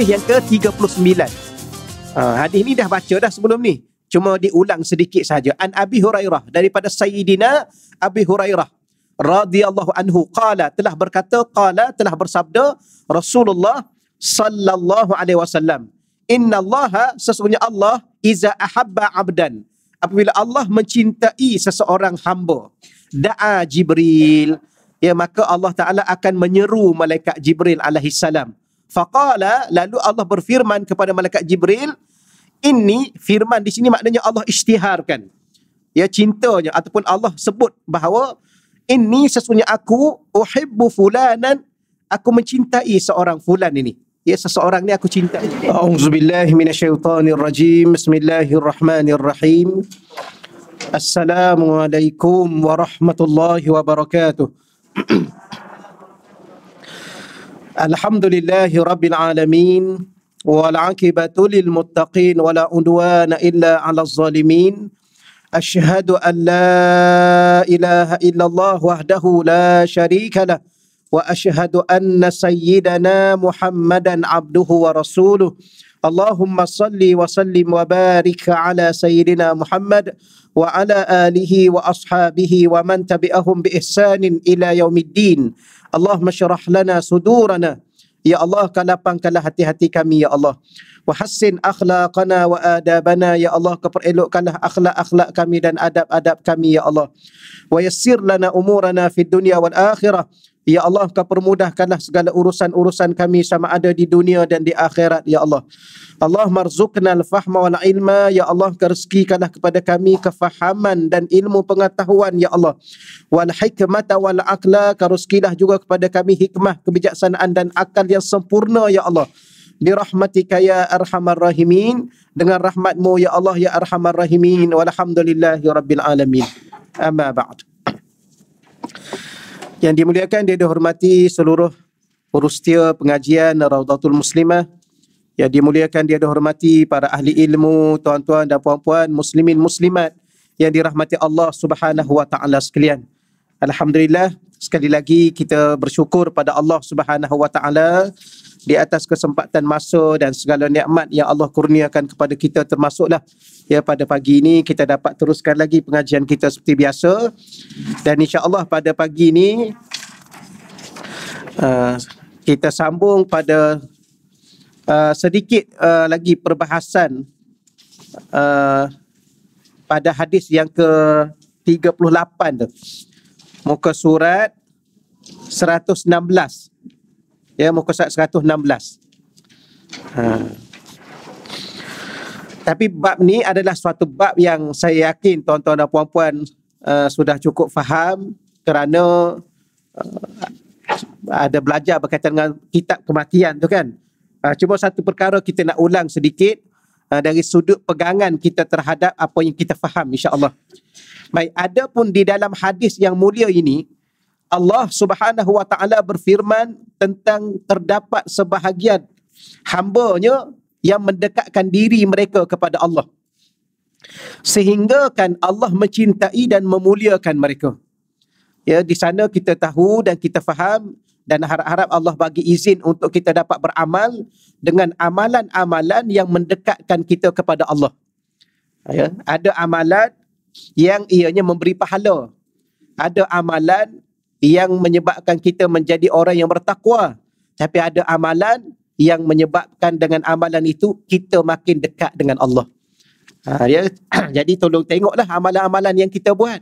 hadis yang ke-39. Uh, hadis ni dah baca dah sebelum ni. Cuma diulang sedikit saja. An Abi Hurairah daripada Sayyidina Abi Hurairah radhiyallahu anhu qala telah berkata qala telah bersabda Rasulullah sallallahu alaihi wasallam innallaha sesungguhnya Allah iza ahabba abdan apabila Allah mencintai seseorang hamba da'a jibril ya maka Allah taala akan menyeru malaikat jibril alaihi salam Faqala lalu Allah berfirman kepada malaikat Jibril, ini firman di sini maknanya Allah isytiharkan. Ya cintanya ataupun Allah sebut bahawa ini sesungguhnya aku uhibbu fulanan aku mencintai seorang fulan ini. Ya seseorang ni aku cinta. A'udzubillahi minasyaitonirrajim. Bismillahirrahmanirrahim. Assalamualaikum warahmatullahi wabarakatuh. الحمد لله رب العالمين والعاقبة للمتقين ولا عدوان إلا على الظالمين أشهد أن لا إله إلا الله وحده لا شريك له وأشهد أن سيدنا محمدا عبده ورسوله اللهم صل وسلم وبارك على سيدنا محمد وعلى آله وأصحابه ومن تبعهم بإحسان إلى يوم الدين Allah syrah lana sudurana. Ya Allah, kalapangkanlah hati-hati kami, Ya Allah. Wahassin akhlaqana wa adabana, Ya Allah. Keperelokkanlah akhlak-akhlak kami dan adab-adab kami, Ya Allah. Wa yassir lana umurana fid dunya wal akhirah. Ya Allah, kau permudahkanlah segala urusan-urusan kami sama ada di dunia dan di akhirat, Ya Allah. Allah marzukna al-fahma wal-ilma, Ya Allah, kerezekikanlah kepada kami kefahaman dan ilmu pengetahuan, Ya Allah. Wal-hikmata wal-akla, kerezekilah juga kepada kami hikmah, kebijaksanaan dan akal yang sempurna, Ya Allah. Birahmatika ya arhamar rahimin dengan rahmatmu ya Allah ya arhamar rahimin walhamdulillahi alamin amma ba'd yang dimuliakan dan dihormati seluruh perustia pengajian Raudatul Muslimah. Yang dimuliakan dan dihormati para ahli ilmu, tuan-tuan dan puan-puan, muslimin muslimat yang dirahmati Allah Subhanahu wa taala sekalian. Alhamdulillah sekali lagi kita bersyukur pada Allah Subhanahu wa taala di atas kesempatan masa dan segala nikmat yang Allah kurniakan kepada kita termasuklah ya pada pagi ini kita dapat teruskan lagi pengajian kita seperti biasa dan insya-Allah pada pagi ini uh, kita sambung pada uh, sedikit uh, lagi perbahasan uh, pada hadis yang ke 38 tu muka surat 116 ya muka surat 116 ha. tapi bab ni adalah suatu bab yang saya yakin tuan-tuan dan puan-puan uh, sudah cukup faham kerana uh, ada belajar berkaitan dengan kitab kematian tu kan uh, cuma satu perkara kita nak ulang sedikit uh, dari sudut pegangan kita terhadap apa yang kita faham insya-Allah baik pun di dalam hadis yang mulia ini Allah Subhanahu Wa Taala berfirman tentang terdapat sebahagian hamba-nya yang mendekatkan diri mereka kepada Allah. Sehinggakan Allah mencintai dan memuliakan mereka. Ya, di sana kita tahu dan kita faham dan harap-harap Allah bagi izin untuk kita dapat beramal dengan amalan-amalan yang mendekatkan kita kepada Allah. Ya, ada amalan yang ianya memberi pahala. Ada amalan yang menyebabkan kita menjadi orang yang bertakwa. Tapi ada amalan yang menyebabkan dengan amalan itu kita makin dekat dengan Allah. Ha, ya? Jadi tolong tengoklah amalan-amalan yang kita buat.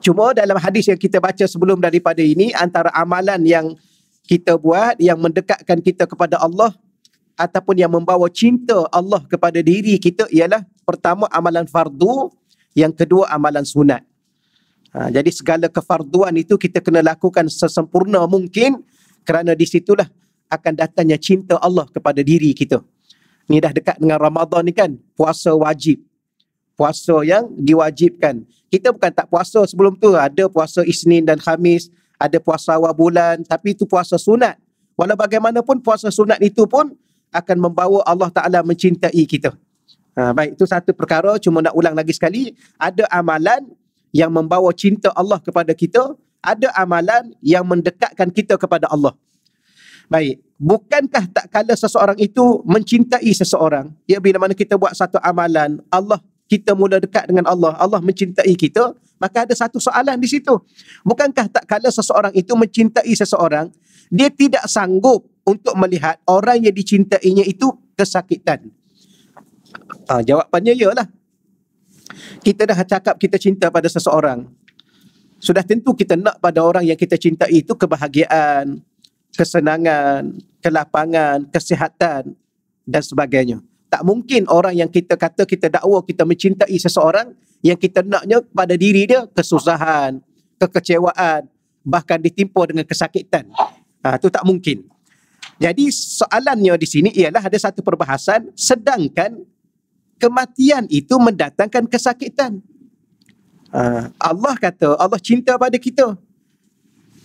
Cuma dalam hadis yang kita baca sebelum daripada ini antara amalan yang kita buat yang mendekatkan kita kepada Allah ataupun yang membawa cinta Allah kepada diri kita ialah pertama amalan fardu, yang kedua amalan sunat. Ha, jadi segala kefarduan itu kita kena lakukan sesempurna mungkin kerana di situlah akan datangnya cinta Allah kepada diri kita. Ni dah dekat dengan Ramadan ni kan, puasa wajib. Puasa yang diwajibkan. Kita bukan tak puasa sebelum tu, ada puasa Isnin dan Khamis, ada puasa awal bulan, tapi itu puasa sunat. Walau bagaimanapun puasa sunat itu pun akan membawa Allah Ta'ala mencintai kita. Ha, baik, itu satu perkara. Cuma nak ulang lagi sekali. Ada amalan yang membawa cinta Allah kepada kita, ada amalan yang mendekatkan kita kepada Allah. Baik, bukankah tak kala seseorang itu mencintai seseorang? Ya bila mana kita buat satu amalan, Allah kita mula dekat dengan Allah, Allah mencintai kita, maka ada satu soalan di situ. Bukankah tak kala seseorang itu mencintai seseorang, dia tidak sanggup untuk melihat orang yang dicintainya itu kesakitan? Ha, jawapannya ialah kita dah cakap kita cinta pada seseorang. Sudah tentu kita nak pada orang yang kita cinta itu kebahagiaan, kesenangan, kelapangan, kesihatan dan sebagainya. Tak mungkin orang yang kita kata kita dakwa kita mencintai seseorang yang kita naknya pada diri dia kesusahan, kekecewaan, bahkan ditimpa dengan kesakitan. Ha, itu tak mungkin. Jadi soalannya di sini ialah ada satu perbahasan sedangkan kematian itu mendatangkan kesakitan. Uh, Allah kata Allah cinta pada kita.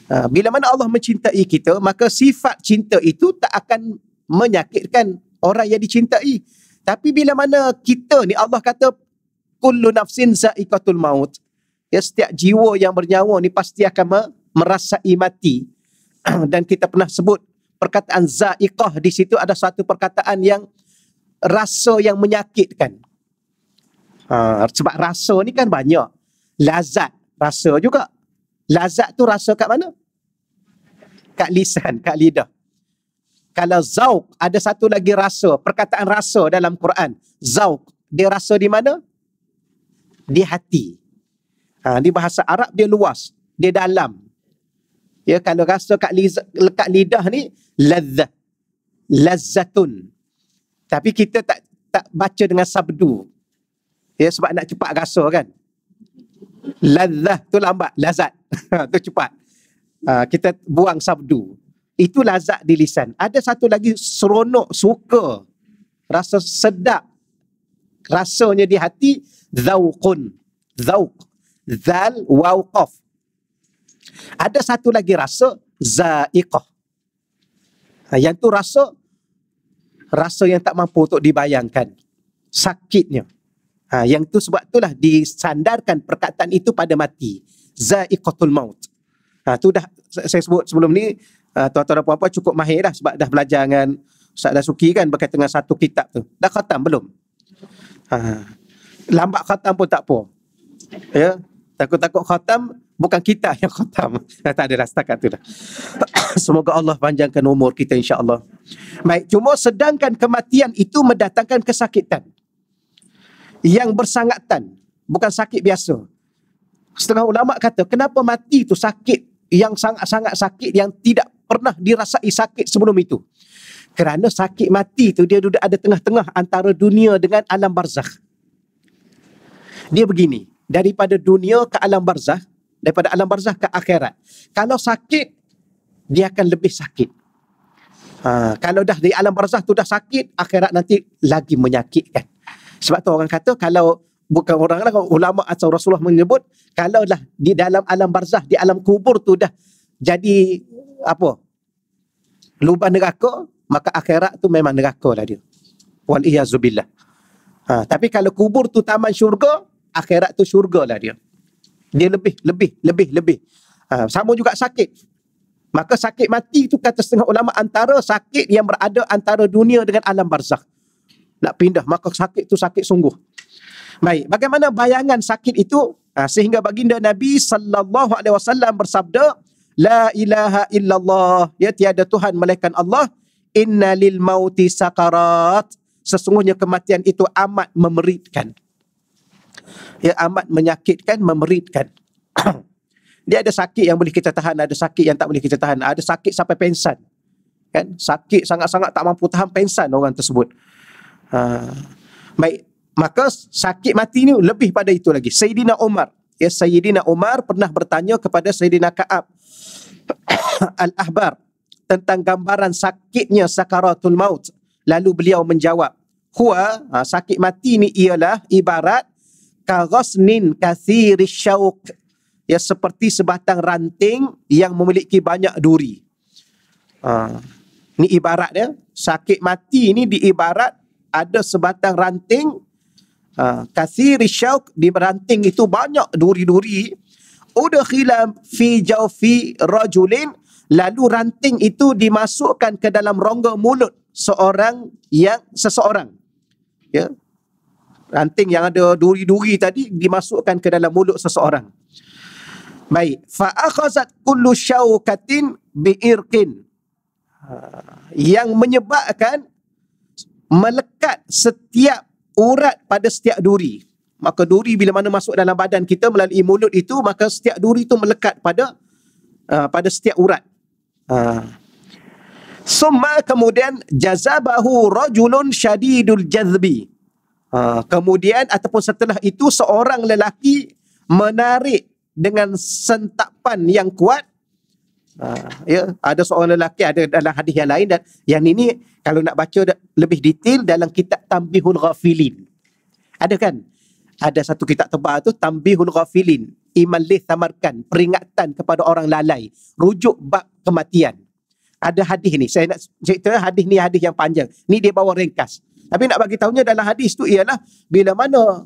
Uh, bila mana Allah mencintai kita, maka sifat cinta itu tak akan menyakitkan orang yang dicintai. Tapi bila mana kita ni Allah kata kullu nafsin zaikatul maut. Ya setiap jiwa yang bernyawa ni pasti akan merasai mati. Dan kita pernah sebut perkataan zaikah di situ ada satu perkataan yang rasa yang menyakitkan. Ha, sebab rasa ni kan banyak. Lazat rasa juga. Lazat tu rasa kat mana? Kat lisan, kat lidah. Kalau zauk, ada satu lagi rasa, perkataan rasa dalam Quran. Zauk, dia rasa di mana? Di hati. Ha, di bahasa Arab, dia luas. Dia dalam. Ya, kalau rasa kat, liza, kat lidah ni, lazat. Lazatun. Tapi kita tak tak baca dengan sabdu. Ya sebab nak cepat rasa kan. Lazat tu lambat, lazat tu cepat. Uh, kita buang sabdu. Itu lazat di lisan. Ada satu lagi seronok, suka. Rasa sedap. Rasanya di hati. Zawqun. Zawq. Zal wawqaf. Ada satu lagi rasa. Zaiqah. Ha, yang tu rasa rasa yang tak mampu untuk dibayangkan. Sakitnya. Ha, yang tu sebab itulah disandarkan perkataan itu pada mati. Za'iqatul maut. Ha, tu dah saya sebut sebelum ni, uh, tuan-tuan dan puan-puan cukup mahir dah sebab dah belajar dengan Ustaz Dasuki kan berkaitan dengan satu kitab tu. Dah khatam belum? Ha, lambat khatam pun tak apa. Ya? Takut-takut khatam, bukan kita yang khatam. Dah tak adalah setakat tu dah. Semoga Allah panjangkan umur kita insya-Allah. Baik, cuma sedangkan kematian itu mendatangkan kesakitan yang bersangatan, bukan sakit biasa. Setengah ulama kata, kenapa mati itu sakit yang sangat-sangat sakit yang tidak pernah dirasai sakit sebelum itu? Kerana sakit mati itu dia duduk ada tengah-tengah antara dunia dengan alam barzakh. Dia begini, daripada dunia ke alam barzakh, daripada alam barzah ke akhirat. Kalau sakit, dia akan lebih sakit. Ha, kalau dah di alam barzah tu dah sakit, akhirat nanti lagi menyakitkan. Sebab tu orang kata kalau bukan orang lah, ulama atau Rasulullah menyebut, kalau dah di dalam alam barzah, di alam kubur tu dah jadi apa? Lubang neraka, maka akhirat tu memang neraka lah dia. Waliyah zubillah. Ha, tapi kalau kubur tu taman syurga, akhirat tu syurga lah dia. Dia lebih, lebih, lebih, lebih. Ha, sama juga sakit. Maka sakit mati itu kata setengah ulama antara sakit yang berada antara dunia dengan alam barzakh. Nak pindah, maka sakit itu sakit sungguh. Baik, bagaimana bayangan sakit itu ha, sehingga baginda Nabi sallallahu alaihi wasallam bersabda, la ilaha illallah, ya tiada tuhan melainkan Allah, innalil mauti sakarat. Sesungguhnya kematian itu amat memeritkan ya amat menyakitkan memeritkan dia ada sakit yang boleh kita tahan ada sakit yang tak boleh kita tahan ada sakit sampai pensan kan sakit sangat-sangat tak mampu tahan pensan orang tersebut ha. baik maka sakit mati ni lebih pada itu lagi sayyidina Umar ya sayyidina Umar pernah bertanya kepada sayyidina Ka'ab al-Ahbar tentang gambaran sakitnya sakaratul maut lalu beliau menjawab huwa ha, sakit mati ni ialah ibarat kagosnin kathiri rishauk Ya seperti sebatang ranting yang memiliki banyak duri. Ha. Ini ibarat dia. Sakit mati ini diibarat ada sebatang ranting. Ha. rishauk di ranting itu banyak duri-duri. Udkhila fi jawfi rajulin. Lalu ranting itu dimasukkan ke dalam rongga mulut seorang yang seseorang. Ya, ranting yang ada duri-duri tadi dimasukkan ke dalam mulut seseorang. Baik, fa akhazat kullu syaukatin biirqin. Ha, yang menyebabkan melekat setiap urat pada setiap duri. Maka duri bila mana masuk dalam badan kita melalui mulut itu, maka setiap duri itu melekat pada uh, pada setiap urat. Uh. Summa kemudian jazabahu rajulun syadidul jazbi. Ha, kemudian ataupun setelah itu seorang lelaki menarik dengan sentapan yang kuat. Ha, ya, ada seorang lelaki ada dalam hadis yang lain dan yang ini kalau nak baca lebih detail dalam kitab Tambihul Ghafilin. Ada kan? Ada satu kitab tebal tu Tambihul Ghafilin. Iman Lih Samarkan, peringatan kepada orang lalai. Rujuk bab kematian. Ada hadis ni. Saya nak cerita hadis ni hadis yang panjang. Ni dia bawa ringkas. Tapi nak bagi tahunya dalam hadis tu ialah bila mana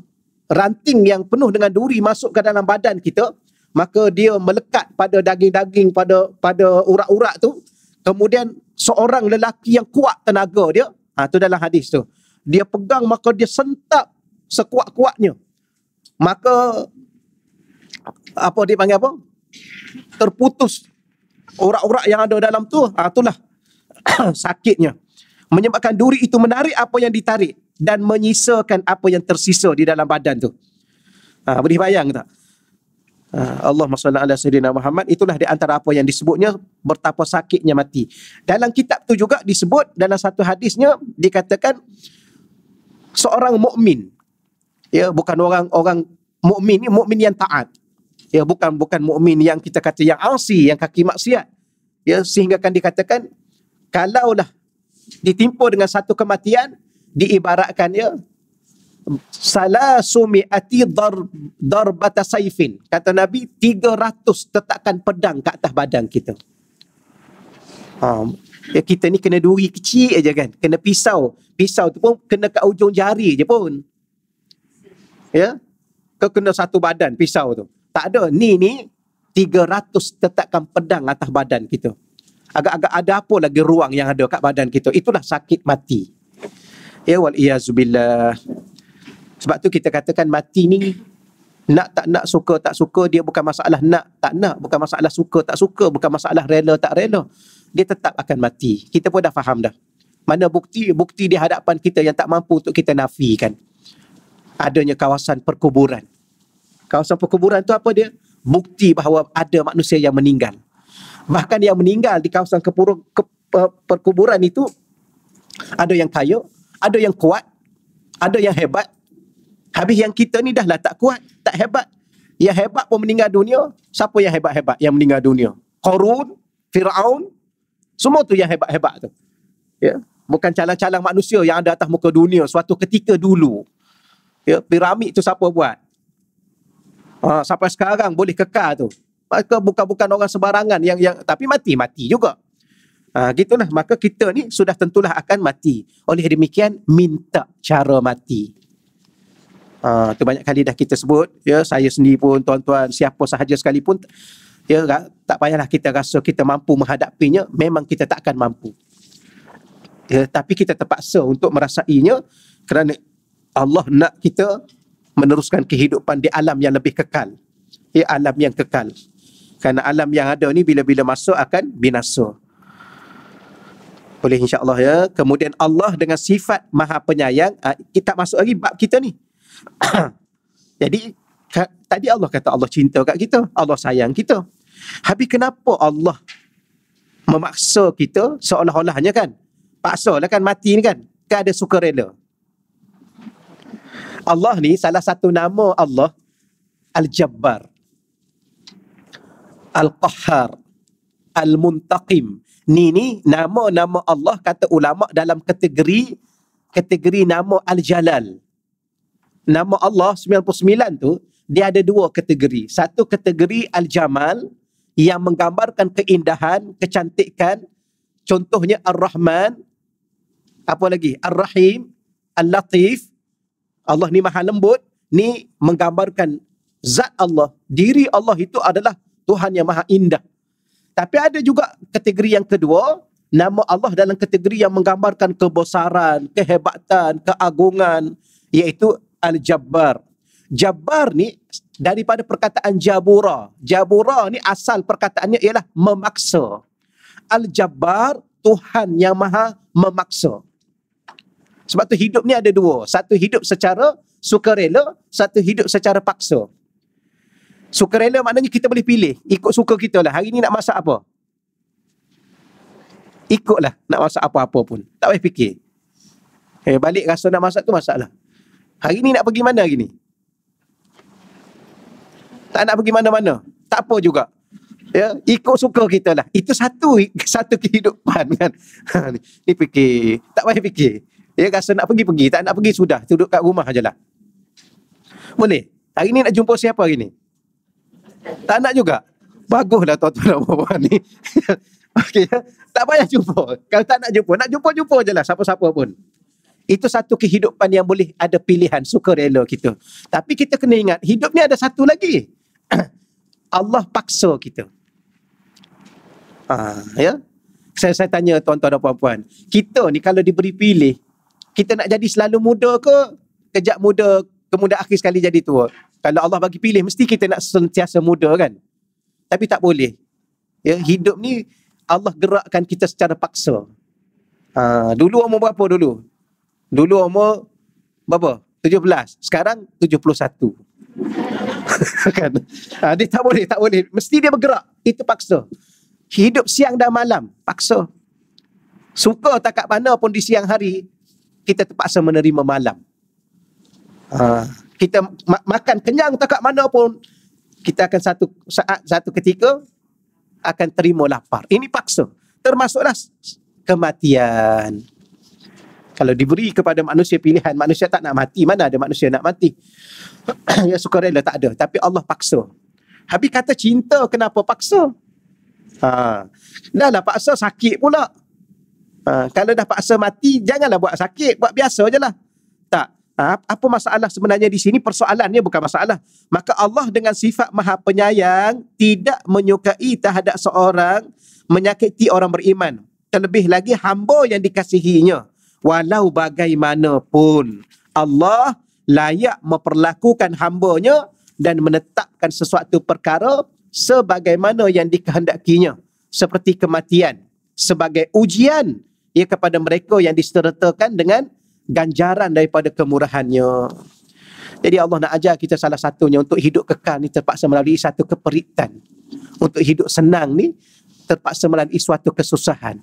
ranting yang penuh dengan duri masuk ke dalam badan kita, maka dia melekat pada daging-daging pada pada urat-urat tu. Kemudian seorang lelaki yang kuat tenaga dia, ha, tu dalam hadis tu. Dia pegang maka dia sentap sekuat-kuatnya. Maka apa dia panggil apa? Terputus urat-urat yang ada dalam tu, ha, itulah sakitnya menyebabkan duri itu menarik apa yang ditarik dan menyisakan apa yang tersisa di dalam badan tu. Ha, boleh bayang tak? Ha, Allah SWT ala Sayyidina Muhammad itulah di antara apa yang disebutnya bertapa sakitnya mati. Dalam kitab tu juga disebut dalam satu hadisnya dikatakan seorang mukmin ya bukan orang orang mukmin ni ya, mukmin yang taat. Ya bukan bukan mukmin yang kita kata yang asi yang kaki maksiat. Ya sehingga kan dikatakan kalaulah ditimpa dengan satu kematian diibaratkan ya salasumi ati darbata saifin kata nabi 300 tetakan pedang ke atas badan kita um, ya kita ni kena duri kecil aja kan kena pisau pisau tu pun kena kat ujung jari je pun ya ke kena satu badan pisau tu tak ada ni ni 300 tetakan pedang atas badan kita agak-agak ada apa lagi ruang yang ada kat badan kita itulah sakit mati ya wal iazubillah sebab tu kita katakan mati ni nak tak nak suka tak suka dia bukan masalah nak tak nak bukan masalah suka tak suka bukan masalah rela tak rela dia tetap akan mati kita pun dah faham dah mana bukti bukti di hadapan kita yang tak mampu untuk kita nafikan adanya kawasan perkuburan kawasan perkuburan tu apa dia bukti bahawa ada manusia yang meninggal bahkan yang meninggal di kawasan kepur- ke, per, perkuburan itu ada yang kayu, ada yang kuat, ada yang hebat. Habis yang kita ni dah lah tak kuat, tak hebat. Yang hebat pun meninggal dunia. Siapa yang hebat-hebat yang meninggal dunia? Korun, Fir'aun, semua tu yang hebat-hebat tu. Ya? Bukan calang-calang manusia yang ada atas muka dunia suatu ketika dulu. Ya? Piramid tu siapa buat? Ha, sampai sekarang boleh kekal tu maka bukan bukan orang sebarangan yang yang tapi mati mati juga. Ha, gitulah maka kita ni sudah tentulah akan mati. Oleh demikian minta cara mati. Ha, tu banyak kali dah kita sebut ya saya sendiri pun tuan-tuan siapa sahaja sekalipun ya tak tak payahlah kita rasa kita mampu menghadapinya memang kita tak akan mampu. Ya, tapi kita terpaksa untuk merasainya kerana Allah nak kita meneruskan kehidupan di alam yang lebih kekal. Ya, alam yang kekal kerana alam yang ada ni bila-bila masuk akan binasa boleh insya Allah ya kemudian Allah dengan sifat maha penyayang ah, kita masuk lagi bab kita ni jadi tadi Allah kata Allah cinta kat kita Allah sayang kita habis kenapa Allah memaksa kita seolah-olahnya kan paksa lah kan mati ni kan kan ada suka rela Allah ni salah satu nama Allah Al-Jabbar Al-Qahhar Al-Muntaqim ni ni nama-nama Allah kata ulama dalam kategori kategori nama Al-Jalal nama Allah 99 tu dia ada dua kategori satu kategori Al-Jamal yang menggambarkan keindahan kecantikan contohnya Ar-Rahman apa lagi Ar-Rahim Al-Latif Allah ni maha lembut ni menggambarkan zat Allah diri Allah itu adalah Tuhan yang maha indah. Tapi ada juga kategori yang kedua, nama Allah dalam kategori yang menggambarkan kebesaran, kehebatan, keagungan, iaitu Al-Jabbar. Jabbar ni daripada perkataan Jabura. Jabura ni asal perkataannya ialah memaksa. Al-Jabbar, Tuhan yang maha memaksa. Sebab tu hidup ni ada dua. Satu hidup secara sukarela, satu hidup secara paksa. Suka rela maknanya kita boleh pilih. Ikut suka kita lah. Hari ni nak masak apa? Ikutlah nak masak apa-apa pun. Tak payah fikir. Eh, balik rasa nak masak tu masaklah. Hari ni nak pergi mana hari ni? Tak nak pergi mana-mana. Tak apa juga. Ya, ikut suka kita lah. Itu satu satu kehidupan kan. ni fikir. Tak payah fikir. Ya, rasa nak pergi, pergi. Tak nak pergi, sudah. Duduk kat rumah je lah. Boleh? Hari ni nak jumpa siapa hari ni? Tak nak juga? Baguslah tuan-tuan dan puan-puan ni. Okey, ya? tak payah jumpa. Kalau tak nak jumpa, nak jumpa-jumpa je lah siapa-siapa pun. Itu satu kehidupan yang boleh ada pilihan, suka rela kita. Tapi kita kena ingat, hidup ni ada satu lagi. Allah paksa kita. Ha, ya? Saya, saya tanya tuan-tuan dan puan-puan, kita ni kalau diberi pilih, kita nak jadi selalu muda ke? Kejap muda, kemudian akhir sekali jadi tua. Kalau Allah bagi pilih mesti kita nak sentiasa muda kan. Tapi tak boleh. Ya, hidup ni Allah gerakkan kita secara paksa. Ha, dulu umur berapa dulu? Dulu umur berapa? 17. Sekarang 71. kan? Ha, dia tak boleh, tak boleh. Mesti dia bergerak. Itu paksa. Hidup siang dan malam, paksa. Suka tak kat mana pun di siang hari, kita terpaksa menerima malam. Ha kita ma- makan kenyang tak kat mana pun kita akan satu saat satu ketika akan terima lapar ini paksa termasuklah kematian kalau diberi kepada manusia pilihan manusia tak nak mati mana ada manusia nak mati ya sukarela tak ada tapi Allah paksa habis kata cinta kenapa paksa ha dah lah paksa sakit pula ha. kalau dah paksa mati janganlah buat sakit buat biasa je lah Ha? apa masalah sebenarnya di sini? Persoalannya bukan masalah. Maka Allah dengan sifat maha penyayang tidak menyukai terhadap seorang menyakiti orang beriman. Terlebih lagi hamba yang dikasihinya. Walau bagaimanapun Allah layak memperlakukan hambanya dan menetapkan sesuatu perkara sebagaimana yang dikehendakinya. Seperti kematian. Sebagai ujian ia kepada mereka yang disertakan dengan ganjaran daripada kemurahannya. Jadi Allah nak ajar kita salah satunya untuk hidup kekal ni terpaksa melalui satu keperitan. Untuk hidup senang ni terpaksa melalui suatu kesusahan.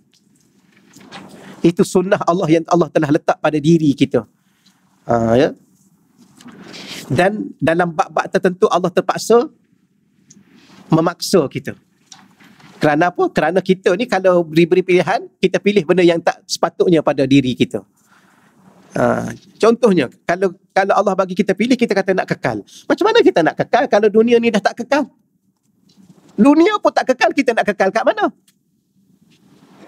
Itu sunnah Allah yang Allah telah letak pada diri kita. Ha, ya? Dan dalam bab-bab tertentu Allah terpaksa memaksa kita. Kerana apa? Kerana kita ni kalau beri pilihan, kita pilih benda yang tak sepatutnya pada diri kita. Ha, contohnya, kalau kalau Allah bagi kita pilih, kita kata nak kekal. Macam mana kita nak kekal kalau dunia ni dah tak kekal? Dunia pun tak kekal, kita nak kekal kat mana?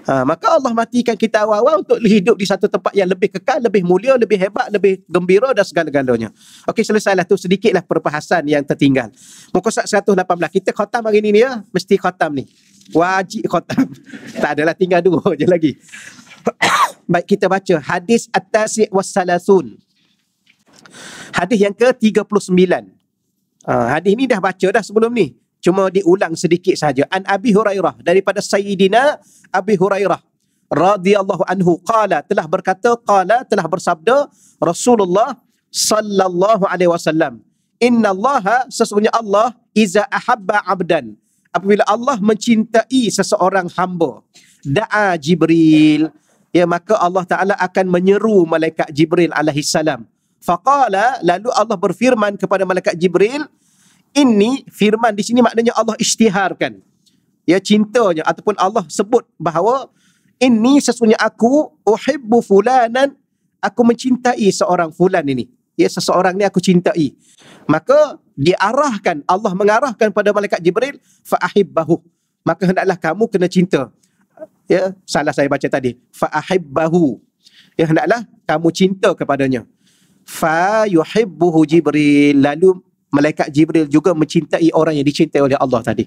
Ha, maka Allah matikan kita awal-awal untuk hidup di satu tempat yang lebih kekal, lebih mulia, lebih hebat, lebih gembira dan segala-galanya. Okey, selesailah tu sedikitlah perbahasan yang tertinggal. Muka surat 118. Kita khatam hari ni ni ya. Mesti khatam ni. Wajib khatam. tak adalah tinggal dua je lagi. Baik kita baca hadis at-tasi wassalasun. Hadis yang ke-39. Uh, ah, hadis ni dah baca dah sebelum ni. Cuma diulang sedikit saja. An Abi Hurairah daripada Sayyidina Abi Hurairah radhiyallahu anhu qala telah berkata qala telah bersabda Rasulullah sallallahu alaihi wasallam inna Allah sesungguhnya Allah iza ahabba abdan apabila Allah mencintai seseorang hamba daa jibril ya maka Allah Taala akan menyeru malaikat Jibril alaihi salam faqala lalu Allah berfirman kepada malaikat Jibril ini firman di sini maknanya Allah isytiharkan ya cintanya ataupun Allah sebut bahawa ini sesungguhnya aku uhibbu fulanan aku mencintai seorang fulan ini ya seseorang ni aku cintai maka diarahkan Allah mengarahkan pada malaikat Jibril fa ahibbahu maka hendaklah kamu kena cinta ya salah saya baca tadi fa ahibbahu ya hendaklah kamu cinta kepadanya fa yuhibbuhu jibril lalu malaikat jibril juga mencintai orang yang dicintai oleh Allah tadi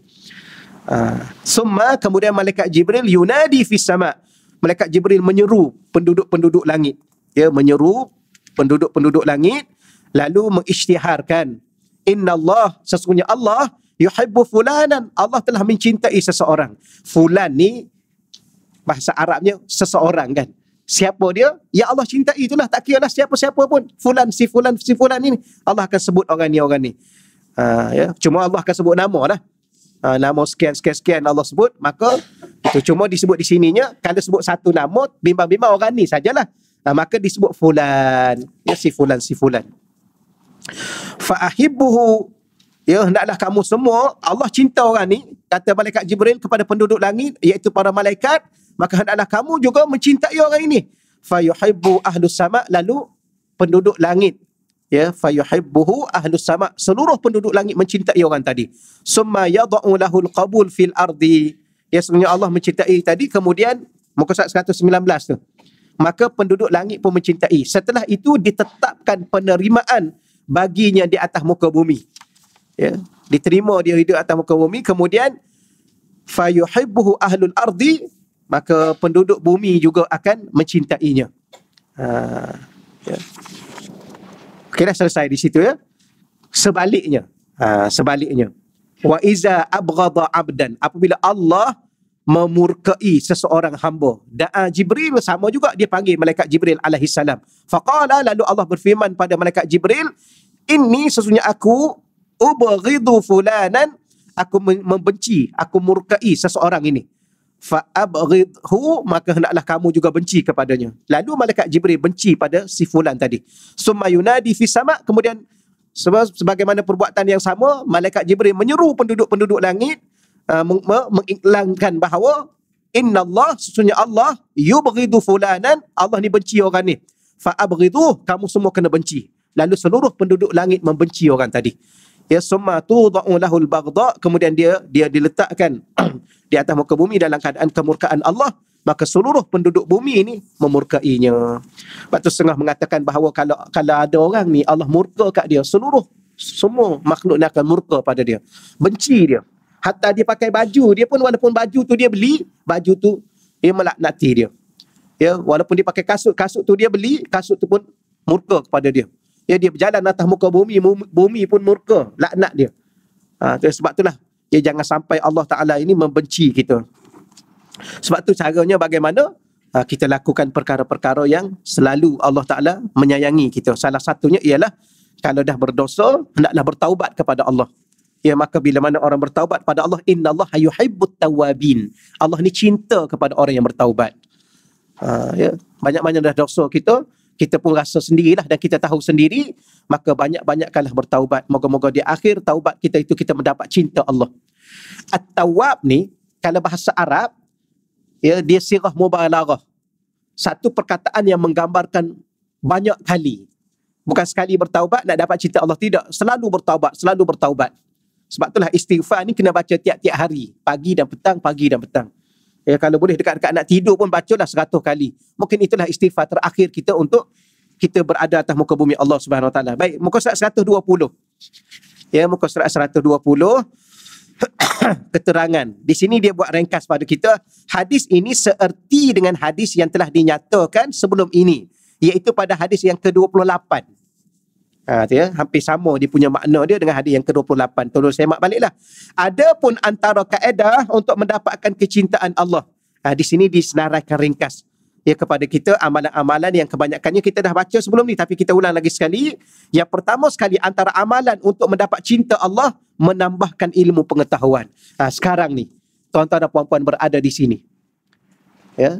uh, summa kemudian malaikat jibril yunadi fis sama malaikat jibril menyeru penduduk-penduduk langit ya menyeru penduduk-penduduk langit lalu mengisytiharkan inna Allah sesungguhnya Allah yuhibbu fulanan Allah telah mencintai seseorang fulan ni bahasa Arabnya seseorang kan. Siapa dia? Ya Allah cinta itulah. Tak kira lah siapa-siapa pun. Fulan, si fulan, si fulan ini. Allah akan sebut orang ni, orang ni. Uh, ya. Cuma Allah akan sebut nama lah. Uh, nama sekian, sekian, sekian Allah sebut. Maka itu cuma disebut di sininya. Kalau sebut satu nama, bimbang-bimbang orang ni sajalah. Uh, maka disebut fulan. Ya si fulan, si fulan. Fa'ahibbuhu Ya, hendaklah kamu semua Allah cinta orang ni Kata malaikat Jibril kepada penduduk langit Iaitu para malaikat maka hendaklah kamu juga mencintai orang ini fayuhibbu ahlus sama lalu penduduk langit ya fayuhibbuhu ahlus sama seluruh penduduk langit mencintai orang tadi summa yad'u lahul qabul fil ardi ya sebenarnya Allah mencintai tadi kemudian muka surat 119 tu maka penduduk langit pun mencintai setelah itu ditetapkan penerimaan baginya di atas muka bumi ya diterima dia hidup atas muka bumi kemudian fayuhibbuhu ahlul ardi maka penduduk bumi juga akan mencintainya. Ha, ya. Okay, selesai di situ ya. Sebaliknya, ha, sebaliknya. Wa iza abghadha abdan, apabila Allah memurkai seseorang hamba. Da'a Jibril sama juga dia panggil malaikat Jibril alaihi salam. Faqala lalu Allah berfirman pada malaikat Jibril, "Inni sesungguhnya aku ubghidhu fulanan, aku membenci, aku murkai seseorang ini." fa'abghidhu maka hendaklah kamu juga benci kepadanya. Lalu malaikat Jibril benci pada si fulan tadi. Summa yunadi fi sama' kemudian sebagaimana perbuatan yang sama malaikat Jibril menyeru penduduk-penduduk langit uh, meng- bahawa inna Allah sesungguhnya Allah yubghidu fulanan Allah ni benci orang ni. Fa'abghidhu kamu semua kena benci. Lalu seluruh penduduk langit membenci orang tadi ya summa tudau lahul baghdha kemudian dia dia diletakkan di atas muka bumi dalam keadaan kemurkaan Allah maka seluruh penduduk bumi ini memurkainya. Batu setengah mengatakan bahawa kalau kalau ada orang ni Allah murka kat dia, seluruh semua makhluk ni akan murka pada dia. Benci dia. Hatta dia pakai baju, dia pun walaupun baju tu dia beli, baju tu dia melaknati dia. Ya, walaupun dia pakai kasut, kasut tu dia beli, kasut tu pun murka kepada dia. Ya dia berjalan atas muka bumi, bumi pun murka, laknat dia. Ha, tu, sebab itulah, ya jangan sampai Allah Ta'ala ini membenci kita. Sebab tu caranya bagaimana? Ha, kita lakukan perkara-perkara yang selalu Allah Ta'ala menyayangi kita. Salah satunya ialah, kalau dah berdosa, hendaklah bertaubat kepada Allah. Ya maka bila mana orang bertaubat kepada Allah, inna Allah hayuhibbut tawabin. Allah ni cinta kepada orang yang bertaubat. Ha, ya. Banyak-banyak dah dosa kita, kita pun rasa sendirilah dan kita tahu sendiri maka banyak-banyakkanlah bertaubat moga-moga di akhir taubat kita itu kita mendapat cinta Allah at-tawab ni kalau bahasa Arab ya dia sirah mubalaghah satu perkataan yang menggambarkan banyak kali bukan sekali bertaubat nak dapat cinta Allah tidak selalu bertaubat selalu bertaubat sebab itulah istighfar ni kena baca tiap-tiap hari pagi dan petang pagi dan petang Ya, kalau boleh dekat-dekat nak tidur pun baca lah seratus kali. Mungkin itulah istighfar terakhir kita untuk kita berada atas muka bumi Allah Subhanahu Wa Taala. Baik, muka surat 120. Ya, muka surat 120. keterangan. Di sini dia buat ringkas pada kita. Hadis ini seerti dengan hadis yang telah dinyatakan sebelum ini. Iaitu pada hadis yang ke-28. Ha, tu ya, hampir sama dia punya makna dia dengan hadis yang ke-28. Tolong semak baliklah. Adapun antara kaedah untuk mendapatkan kecintaan Allah. Ha, di sini disenaraikan ringkas. Ya, kepada kita amalan-amalan yang kebanyakannya kita dah baca sebelum ni. Tapi kita ulang lagi sekali. Yang pertama sekali antara amalan untuk mendapat cinta Allah. Menambahkan ilmu pengetahuan. Ha, sekarang ni. Tuan-tuan dan puan-puan berada di sini. Ya,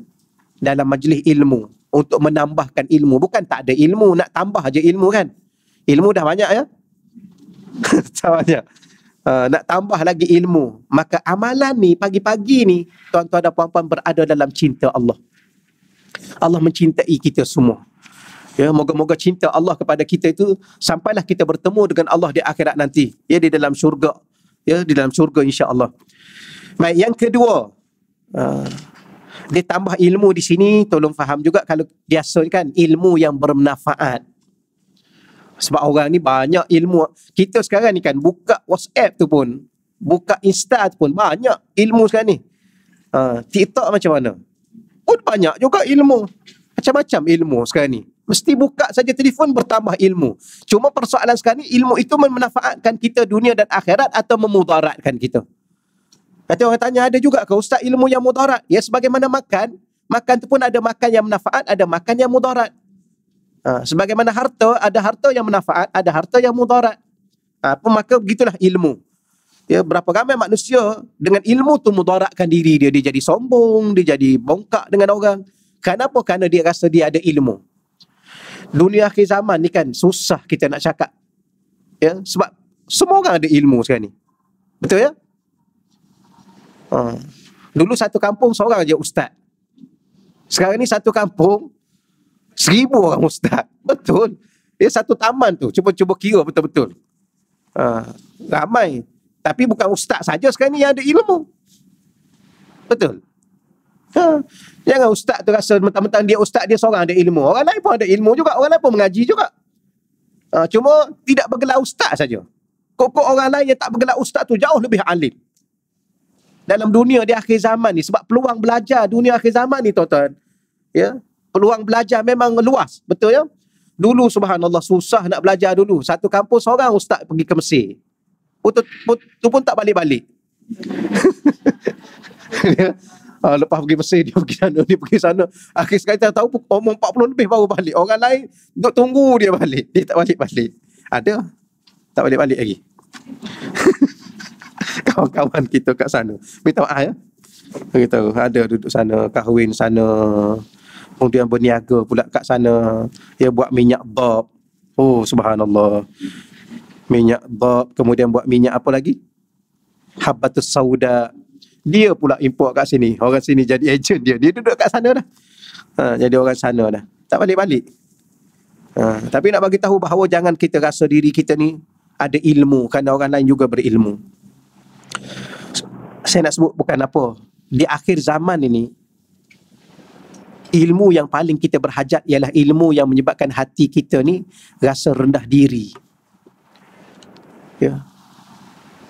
dalam majlis ilmu. Untuk menambahkan ilmu. Bukan tak ada ilmu. Nak tambah aja ilmu kan. Ilmu dah banyak ya. Tak banyak. Uh, nak tambah lagi ilmu. Maka amalan ni pagi-pagi ni tuan-tuan dan puan-puan berada dalam cinta Allah. Allah mencintai kita semua. Ya, moga-moga cinta Allah kepada kita itu sampailah kita bertemu dengan Allah di akhirat nanti. Ya, di dalam syurga. Ya, di dalam syurga insya-Allah. Baik, yang kedua, uh, dia tambah ilmu di sini, tolong faham juga kalau biasa kan ilmu yang bermanfaat sebab orang ni banyak ilmu kita sekarang ni kan buka whatsapp tu pun buka insta tu pun banyak ilmu sekarang ni uh, tiktok macam mana pun banyak juga ilmu macam-macam ilmu sekarang ni mesti buka saja telefon bertambah ilmu cuma persoalan sekarang ni ilmu itu memanfaatkan kita dunia dan akhirat atau memudaratkan kita kata orang tanya ada juga ke ustaz ilmu yang mudarat ya sebagaimana makan makan tu pun ada makan yang manfaat ada makan yang mudarat Ha, sebagaimana harta, ada harta yang manfaat, ada harta yang mudarat. Ha, maka begitulah ilmu. Ya, berapa ramai manusia dengan ilmu tu mudaratkan diri dia. Dia jadi sombong, dia jadi bongkak dengan orang. Kenapa? Kerana dia rasa dia ada ilmu. Dunia akhir zaman ni kan susah kita nak cakap. Ya, sebab semua orang ada ilmu sekarang ni. Betul ya? Ha. Dulu satu kampung seorang je ustaz. Sekarang ni satu kampung Seribu orang ustaz. Betul. Dia satu taman tu. Cuba-cuba kira betul-betul. Ha, ramai. Tapi bukan ustaz saja sekarang ni yang ada ilmu. Betul. Ha, jangan ustaz tu rasa mentang-mentang dia ustaz dia seorang ada ilmu. Orang lain pun ada ilmu juga. Orang lain pun mengaji juga. Ha, cuma tidak bergelar ustaz saja. Kok-kok orang lain yang tak bergelar ustaz tu jauh lebih alim. Dalam dunia di akhir zaman ni. Sebab peluang belajar dunia akhir zaman ni tuan-tuan. Ya peluang belajar memang luas. Betul ya? Dulu subhanallah susah nak belajar dulu. Satu kampus orang ustaz pergi ke Mesir. Itu pun, pun tak balik-balik. Uh, lepas pergi Mesir, dia pergi sana, dia pergi sana. Akhir sekali tak tahu, umur 40 lebih baru balik. Orang lain duduk tunggu dia balik. Dia tak balik-balik. Ada? Tak balik-balik lagi. Kawan-kawan kita kat sana. Beritahu ah ya. Beritahu, ada duduk sana, kahwin sana kemudian berniaga pula kat sana dia buat minyak dab oh subhanallah minyak dab kemudian buat minyak apa lagi habatus sauda dia pula import kat sini orang sini jadi ejen dia dia duduk kat sana dah ha, jadi orang sana dah tak balik-balik ha, tapi nak bagi tahu bahawa jangan kita rasa diri kita ni ada ilmu kerana orang lain juga berilmu saya nak sebut bukan apa di akhir zaman ini ilmu yang paling kita berhajat ialah ilmu yang menyebabkan hati kita ni rasa rendah diri. Ya.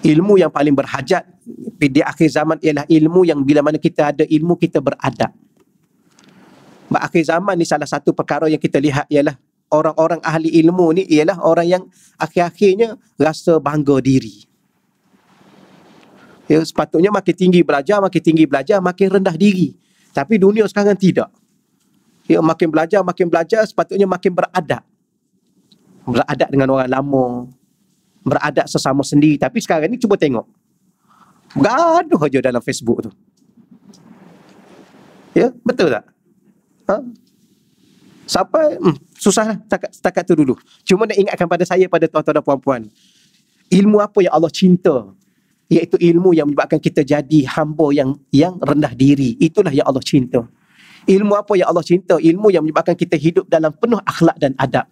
Ilmu yang paling berhajat di akhir zaman ialah ilmu yang bila mana kita ada ilmu kita beradab. Bah, akhir zaman ni salah satu perkara yang kita lihat ialah orang-orang ahli ilmu ni ialah orang yang akhir-akhirnya rasa bangga diri. Ya, sepatutnya makin tinggi belajar, makin tinggi belajar, makin rendah diri. Tapi dunia sekarang tidak ya, makin belajar makin belajar sepatutnya makin beradab beradab dengan orang lama beradab sesama sendiri tapi sekarang ni cuba tengok gaduh aja dalam Facebook tu ya betul tak ha? sampai hmm, susah lah setakat, setakat tu dulu cuma nak ingatkan pada saya pada tuan-tuan dan puan-puan ilmu apa yang Allah cinta iaitu ilmu yang menyebabkan kita jadi hamba yang yang rendah diri itulah yang Allah cinta Ilmu apa yang Allah cinta? Ilmu yang menyebabkan kita hidup dalam penuh akhlak dan adab.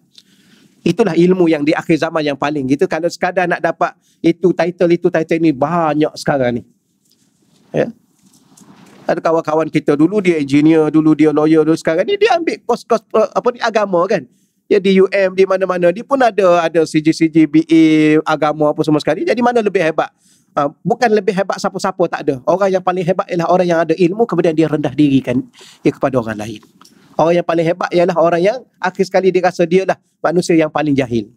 Itulah ilmu yang di akhir zaman yang paling gitu. Kalau sekadar nak dapat itu title itu title ni banyak sekarang ni. Ya. Ada kawan-kawan kita dulu dia engineer, dulu dia lawyer, dulu sekarang ni dia ambil kos-kos eh, apa ni agama kan. Ya di UM di mana-mana dia pun ada ada CGCG BA agama apa semua sekali. Jadi mana lebih hebat? uh, bukan lebih hebat siapa-siapa tak ada. Orang yang paling hebat ialah orang yang ada ilmu kemudian dia rendah dirikan ya, kepada orang lain. Orang yang paling hebat ialah orang yang akhir sekali dia rasa dia lah manusia yang paling jahil.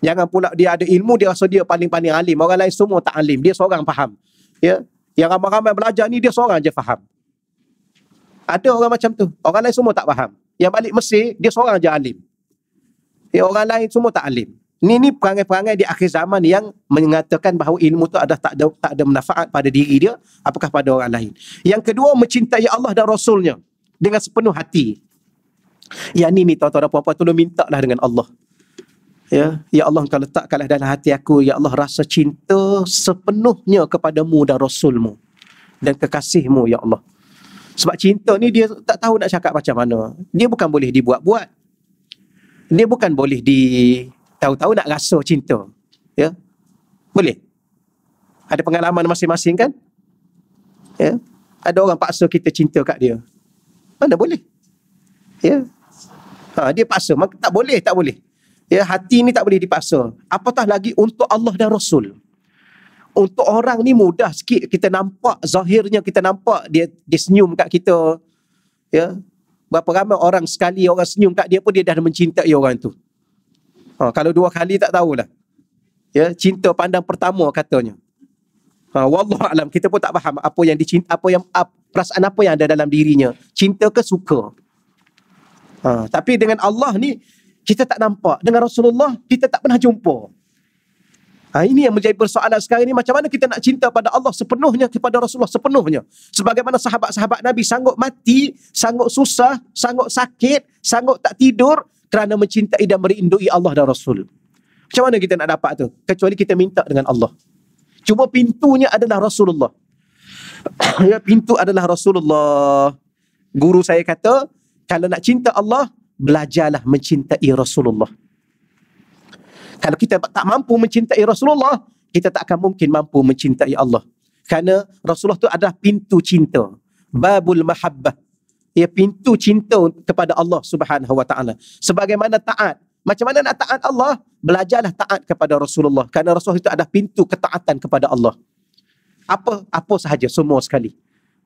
Jangan pula dia ada ilmu dia rasa dia paling-paling alim. Orang lain semua tak alim. Dia seorang faham. Ya. Yang ramai-ramai belajar ni dia seorang je faham. Ada orang macam tu. Orang lain semua tak faham. Yang balik Mesir, dia seorang je alim. Ya, orang lain semua tak alim. Ini ni perangai-perangai di akhir zaman yang mengatakan bahawa ilmu itu ada tak ada tak ada manfaat pada diri dia apakah pada orang lain. Yang kedua mencintai Allah dan rasulnya dengan sepenuh hati. Ya ni ni tuan-tuan dan puan-puan tolong mintalah dengan Allah. Ya, ya Allah kau letakkanlah dalam hati aku ya Allah rasa cinta sepenuhnya kepadamu dan rasulmu dan kekasihmu ya Allah. Sebab cinta ni dia tak tahu nak cakap macam mana. Dia bukan boleh dibuat-buat. Dia bukan boleh di tahu-tahu nak rasa cinta. Ya. Boleh. Ada pengalaman masing-masing kan? Ya. Ada orang paksa kita cinta kat dia. Mana boleh? Ya. Ha, dia paksa, Maka, tak boleh, tak boleh. Ya, hati ni tak boleh dipaksa. Apatah lagi untuk Allah dan Rasul. Untuk orang ni mudah sikit kita nampak zahirnya kita nampak dia dia senyum kat kita. Ya. Berapa ramai orang sekali orang senyum kat dia pun dia dah mencintai orang tu. Ha, kalau dua kali tak tahulah. Ya, cinta pandang pertama katanya. Ha, wallah alam kita pun tak faham apa yang dicinta apa yang ap, perasaan apa yang ada dalam dirinya. Cinta ke suka? Ha, tapi dengan Allah ni kita tak nampak. Dengan Rasulullah kita tak pernah jumpa. Ha, ini yang menjadi persoalan sekarang ni macam mana kita nak cinta pada Allah sepenuhnya kepada Rasulullah sepenuhnya. Sebagaimana sahabat-sahabat Nabi sanggup mati, sanggup susah, sanggup sakit, sanggup tak tidur, kerana mencintai dan merindui Allah dan Rasul. Macam mana kita nak dapat tu? Kecuali kita minta dengan Allah. Cuma pintunya adalah Rasulullah. ya, pintu adalah Rasulullah. Guru saya kata, kalau nak cinta Allah, belajarlah mencintai Rasulullah. Kalau kita tak mampu mencintai Rasulullah, kita tak akan mungkin mampu mencintai Allah. Kerana Rasulullah tu adalah pintu cinta. Babul mahabbah ia pintu cinta kepada Allah Subhanahu wa taala. Sebagaimana taat, macam mana nak taat Allah? Belajarlah taat kepada Rasulullah. Karena Rasulullah itu adalah pintu ketaatan kepada Allah. Apa apa sahaja semua sekali.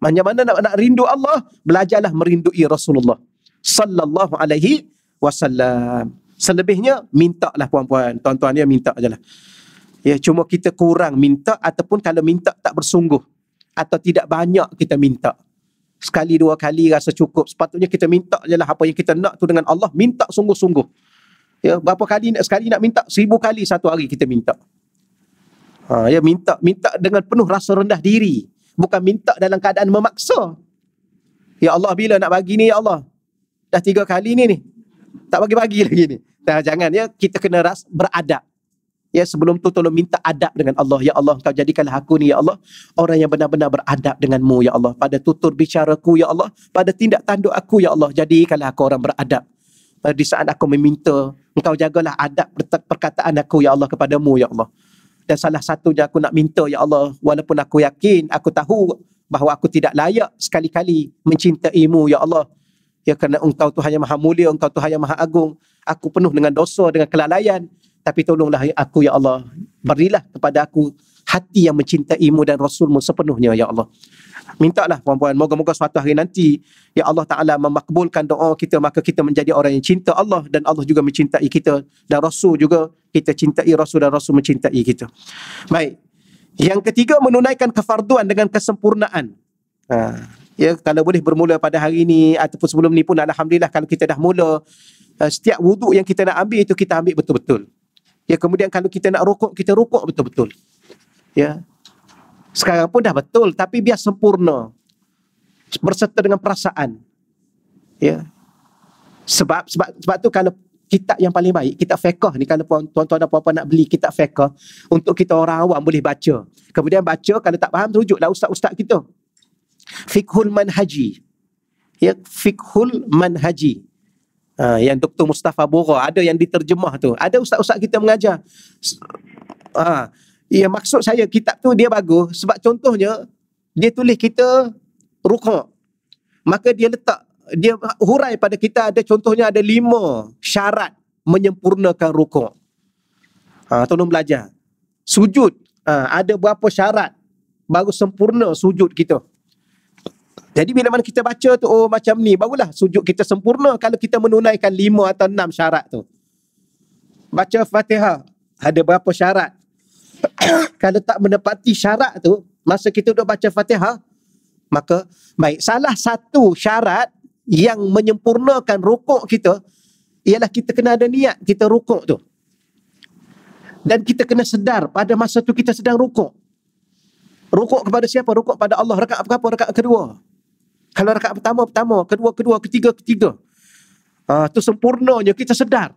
Macam mana nak nak rindu Allah? Belajarlah merindui Rasulullah sallallahu alaihi wasallam. Selebihnya mintalah puan-puan, tuan-tuan ya minta ajalah. Ya cuma kita kurang minta ataupun kalau minta tak bersungguh atau tidak banyak kita minta sekali dua kali rasa cukup sepatutnya kita minta je lah apa yang kita nak tu dengan Allah minta sungguh-sungguh ya berapa kali nak sekali nak minta seribu kali satu hari kita minta ha, ya minta minta dengan penuh rasa rendah diri bukan minta dalam keadaan memaksa ya Allah bila nak bagi ni ya Allah dah tiga kali ni ni tak bagi-bagi lagi ni nah, jangan ya kita kena ras beradab Ya sebelum tu tolong minta adab dengan Allah. Ya Allah kau jadikanlah aku ni ya Allah. Orang yang benar-benar beradab denganmu ya Allah. Pada tutur bicaraku ya Allah. Pada tindak tanduk aku ya Allah. Jadikanlah aku orang beradab. Pada di saat aku meminta. Engkau jagalah adab perkataan aku ya Allah kepadamu ya Allah. Dan salah satunya aku nak minta ya Allah. Walaupun aku yakin aku tahu bahawa aku tidak layak sekali-kali mencintaimu ya Allah. Ya kerana engkau tu hanya maha mulia, engkau tu hanya maha agung. Aku penuh dengan dosa, dengan kelalaian tapi tolonglah ya aku ya Allah berilah kepada aku hati yang mencintaimu dan rasulmu sepenuhnya ya Allah mintalah puan-puan moga-moga suatu hari nanti ya Allah taala memakbulkan doa kita maka kita menjadi orang yang cinta Allah dan Allah juga mencintai kita dan rasul juga kita cintai rasul dan rasul mencintai kita baik yang ketiga menunaikan kefarduan dengan kesempurnaan ha ya kalau boleh bermula pada hari ini ataupun sebelum ni pun alhamdulillah kalau kita dah mula eh, setiap wuduk yang kita nak ambil itu kita ambil betul-betul Ya kemudian kalau kita nak rukuk kita rukuk betul-betul. Ya. Sekarang pun dah betul, tapi biar sempurna. Berserta dengan perasaan. Ya. Sebab sebab sebab tu kalau kita yang paling baik, kita fiqh ni kalau tuan-tuan dan puan-puan nak beli kitab fiqh untuk kita orang awam boleh baca. Kemudian baca kalau tak faham rujuklah ustaz-ustaz kita. Fikhul Manhaji. Ya, Fikhul Manhaji. Ha, yang Dr. Mustafa Bora ada yang diterjemah tu. Ada ustaz-ustaz kita mengajar. Ha, ya maksud saya kitab tu dia bagus sebab contohnya dia tulis kita rukuk. Maka dia letak dia hurai pada kita ada contohnya ada lima syarat menyempurnakan rukuk. Ha, tolong belajar. Sujud ha, ada berapa syarat baru sempurna sujud kita. Jadi bila mana kita baca tu oh macam ni barulah sujud kita sempurna kalau kita menunaikan lima atau enam syarat tu. Baca Fatihah ada berapa syarat? kalau tak menepati syarat tu masa kita duduk baca Fatihah maka baik salah satu syarat yang menyempurnakan rukuk kita ialah kita kena ada niat kita rukuk tu. Dan kita kena sedar pada masa tu kita sedang rukuk. Rukuk kepada siapa? Rukuk pada Allah. Rakaat apa-apa? Rakaat kedua. Kalau rakaat pertama, pertama. Kedua, kedua. Ketiga, ketiga. Itu ah, uh, sempurnanya kita sedar.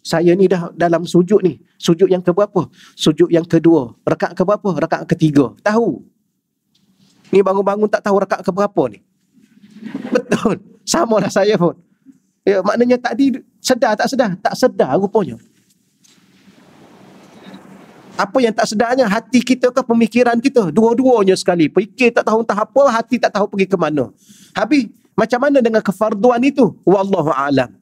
Saya ni dah dalam sujud ni. Sujud yang keberapa? Sujud yang kedua. Rakaat keberapa? Rakaat ketiga. Tahu. Ni bangun-bangun tak tahu rakaat keberapa ni. Betul. Sama lah saya pun. Ya, maknanya tak di sedar tak sedar tak sedar rupanya apa yang tak sedarnya hati kita ke pemikiran kita dua-duanya sekali fikir tak tahu entah apa hati tak tahu pergi ke mana habis macam mana dengan kefarduan itu wallahu alam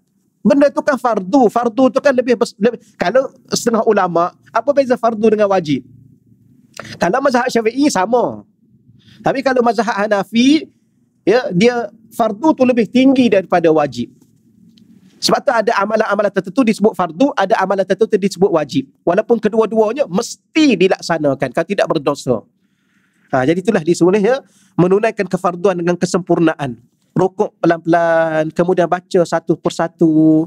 benda itu kan fardu fardu itu kan lebih, lebih kalau setengah ulama apa beza fardu dengan wajib kalau mazhab syafi'i sama tapi kalau mazhab hanafi ya dia fardu tu lebih tinggi daripada wajib sebab tu ada amalan-amalan tertentu disebut fardu, ada amalan tertentu disebut wajib. Walaupun kedua-duanya mesti dilaksanakan kalau tidak berdosa. Ha, jadi itulah disebutnya menunaikan kefarduan dengan kesempurnaan. Rokok pelan-pelan, kemudian baca satu persatu.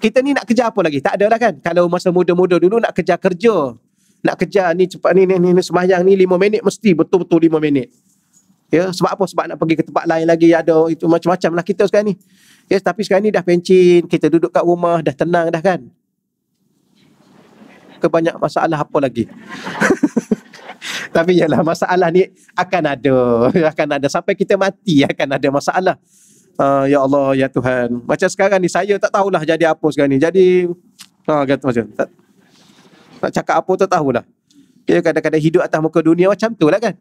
Kita ni nak kerja apa lagi? Tak adalah kan? Kalau masa muda-muda dulu nak kerja kerja. Nak kerja ni cepat ni, ni, ni, ni semayang ni lima minit mesti betul-betul lima minit. Ya, sebab apa? Sebab nak pergi ke tempat lain lagi ada itu macam-macam lah kita sekarang ni. Yes, ya, tapi sekarang ni dah pencin, kita duduk kat rumah, dah tenang dah kan? Kebanyak masalah apa lagi? tapi yalah, masalah ni akan ada, akan ada. Sampai kita mati akan ada masalah. Uh, ya Allah, ya Tuhan. Macam sekarang ni, saya tak tahulah jadi apa sekarang ni. Jadi, oh, kata, macam, tak, tak cakap apa tu tahulah. Kita ya, kadang-kadang hidup atas muka dunia macam tu lah kan?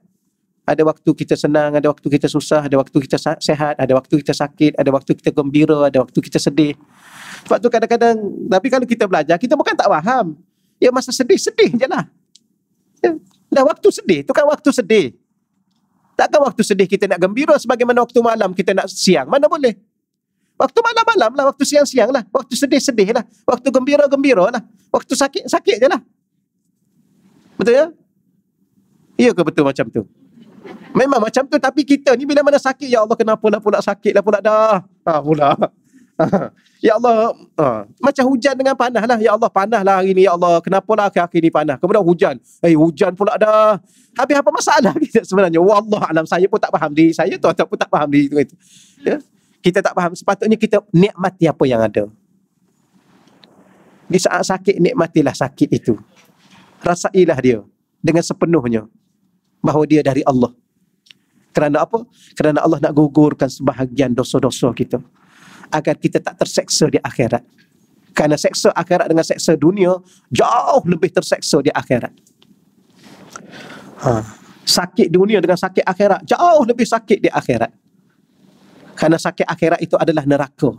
ada waktu kita senang, ada waktu kita susah, ada waktu kita sehat, ada waktu kita sakit, ada waktu kita gembira, ada waktu kita sedih. Sebab tu kadang-kadang, tapi kalau kita belajar, kita bukan tak faham. Ya masa sedih, sedih je lah. Ya, dah waktu sedih, tu kan waktu sedih. Takkan waktu sedih kita nak gembira sebagaimana waktu malam kita nak siang. Mana boleh? Waktu malam-malam lah, waktu siang-siang lah. Waktu sedih-sedih lah. Waktu gembira-gembira lah. Waktu sakit-sakit je lah. Betul ya? Iya ke betul macam tu? Memang macam tu tapi kita ni bila mana sakit ya Allah kenapa lah pula sakit lah pula dah. Ha pula. Ha, ya Allah, ha. macam hujan dengan panah lah. Ya Allah, panah lah hari ni. Ya Allah, kenapa lah akhir-akhir ni panas? Kemudian hujan. Eh, hujan pula dah. Habis apa masalah kita sebenarnya? Wallah alam, saya pun tak faham diri saya tu. Atau pun tak faham diri tu. Ya? Kita tak faham. Sepatutnya kita nikmati apa yang ada. Di saat sakit, nikmatilah sakit itu. Rasailah dia dengan sepenuhnya bahawa dia dari Allah. Kerana apa? Kerana Allah nak gugurkan sebahagian dosa-dosa kita. Agar kita tak terseksa di akhirat. Kerana seksa akhirat dengan seksa dunia, jauh lebih terseksa di akhirat. Ha. Sakit dunia dengan sakit akhirat, jauh lebih sakit di akhirat. Kerana sakit akhirat itu adalah neraka.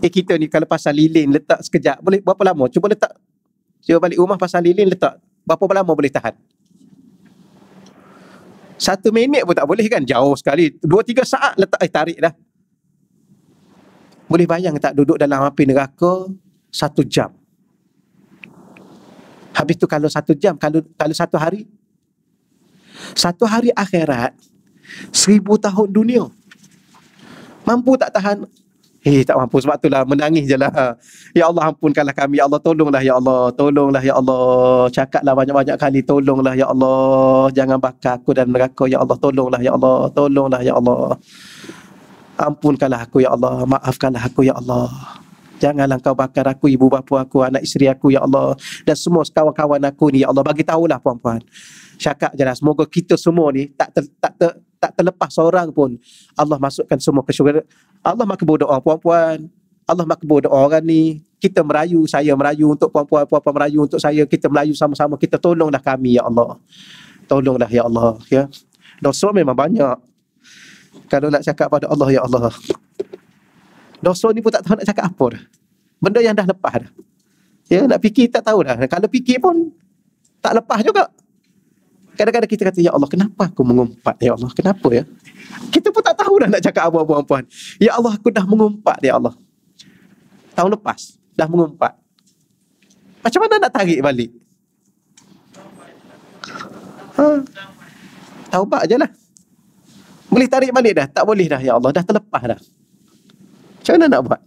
Eh kita ni kalau pasal lilin letak sekejap, boleh berapa lama? Cuba letak, cuba balik rumah pasal lilin letak, berapa lama boleh tahan? Satu minit pun tak boleh kan Jauh sekali Dua tiga saat letak Eh tarik dah Boleh bayang tak duduk dalam api neraka Satu jam Habis tu kalau satu jam Kalau kalau satu hari Satu hari akhirat Seribu tahun dunia Mampu tak tahan Eh tak mampu sebab itulah menangis je lah. Ya Allah ampunkanlah kami. Ya Allah tolonglah ya Allah. Tolonglah ya Allah. Cakaplah banyak-banyak kali. Tolonglah ya Allah. Jangan bakar aku dan neraka ya Allah. Tolonglah ya Allah. Tolonglah ya Allah. Ampunkanlah aku ya Allah. Maafkanlah aku ya Allah. Janganlah kau bakar aku, ibu bapa aku, anak isteri aku, Ya Allah. Dan semua kawan-kawan aku ni, Ya Allah. Bagi tahulah puan-puan. cakap je lah. Semoga kita semua ni tak, ter, tak, ter, tak terlepas seorang pun. Allah masukkan semua ke syurga. Allah makbul doa puan-puan. Allah makbul doa orang ni. Kita merayu, saya merayu untuk puan-puan, puan-puan merayu untuk saya. Kita melayu sama-sama. Kita tolonglah kami, Ya Allah. Tolonglah, Ya Allah. Ya. Dosa memang banyak. Kalau nak cakap pada Allah, Ya Allah. Dosa ni pun tak tahu nak cakap apa dah. Benda yang dah lepas dah. Ya, nak fikir tak tahu dah. Kalau fikir pun tak lepas juga kadang-kadang kita kata, Ya Allah, kenapa aku mengumpat, Ya Allah? Kenapa ya? Kita pun tak tahu dah nak cakap apa, puan-puan. Ya Allah, aku dah mengumpat, Ya Allah. Tahun lepas, dah mengumpat. Macam mana nak tarik balik? Ha? Taubat je lah. Boleh tarik balik dah? Tak boleh dah, Ya Allah. Dah terlepas dah. Macam mana nak buat?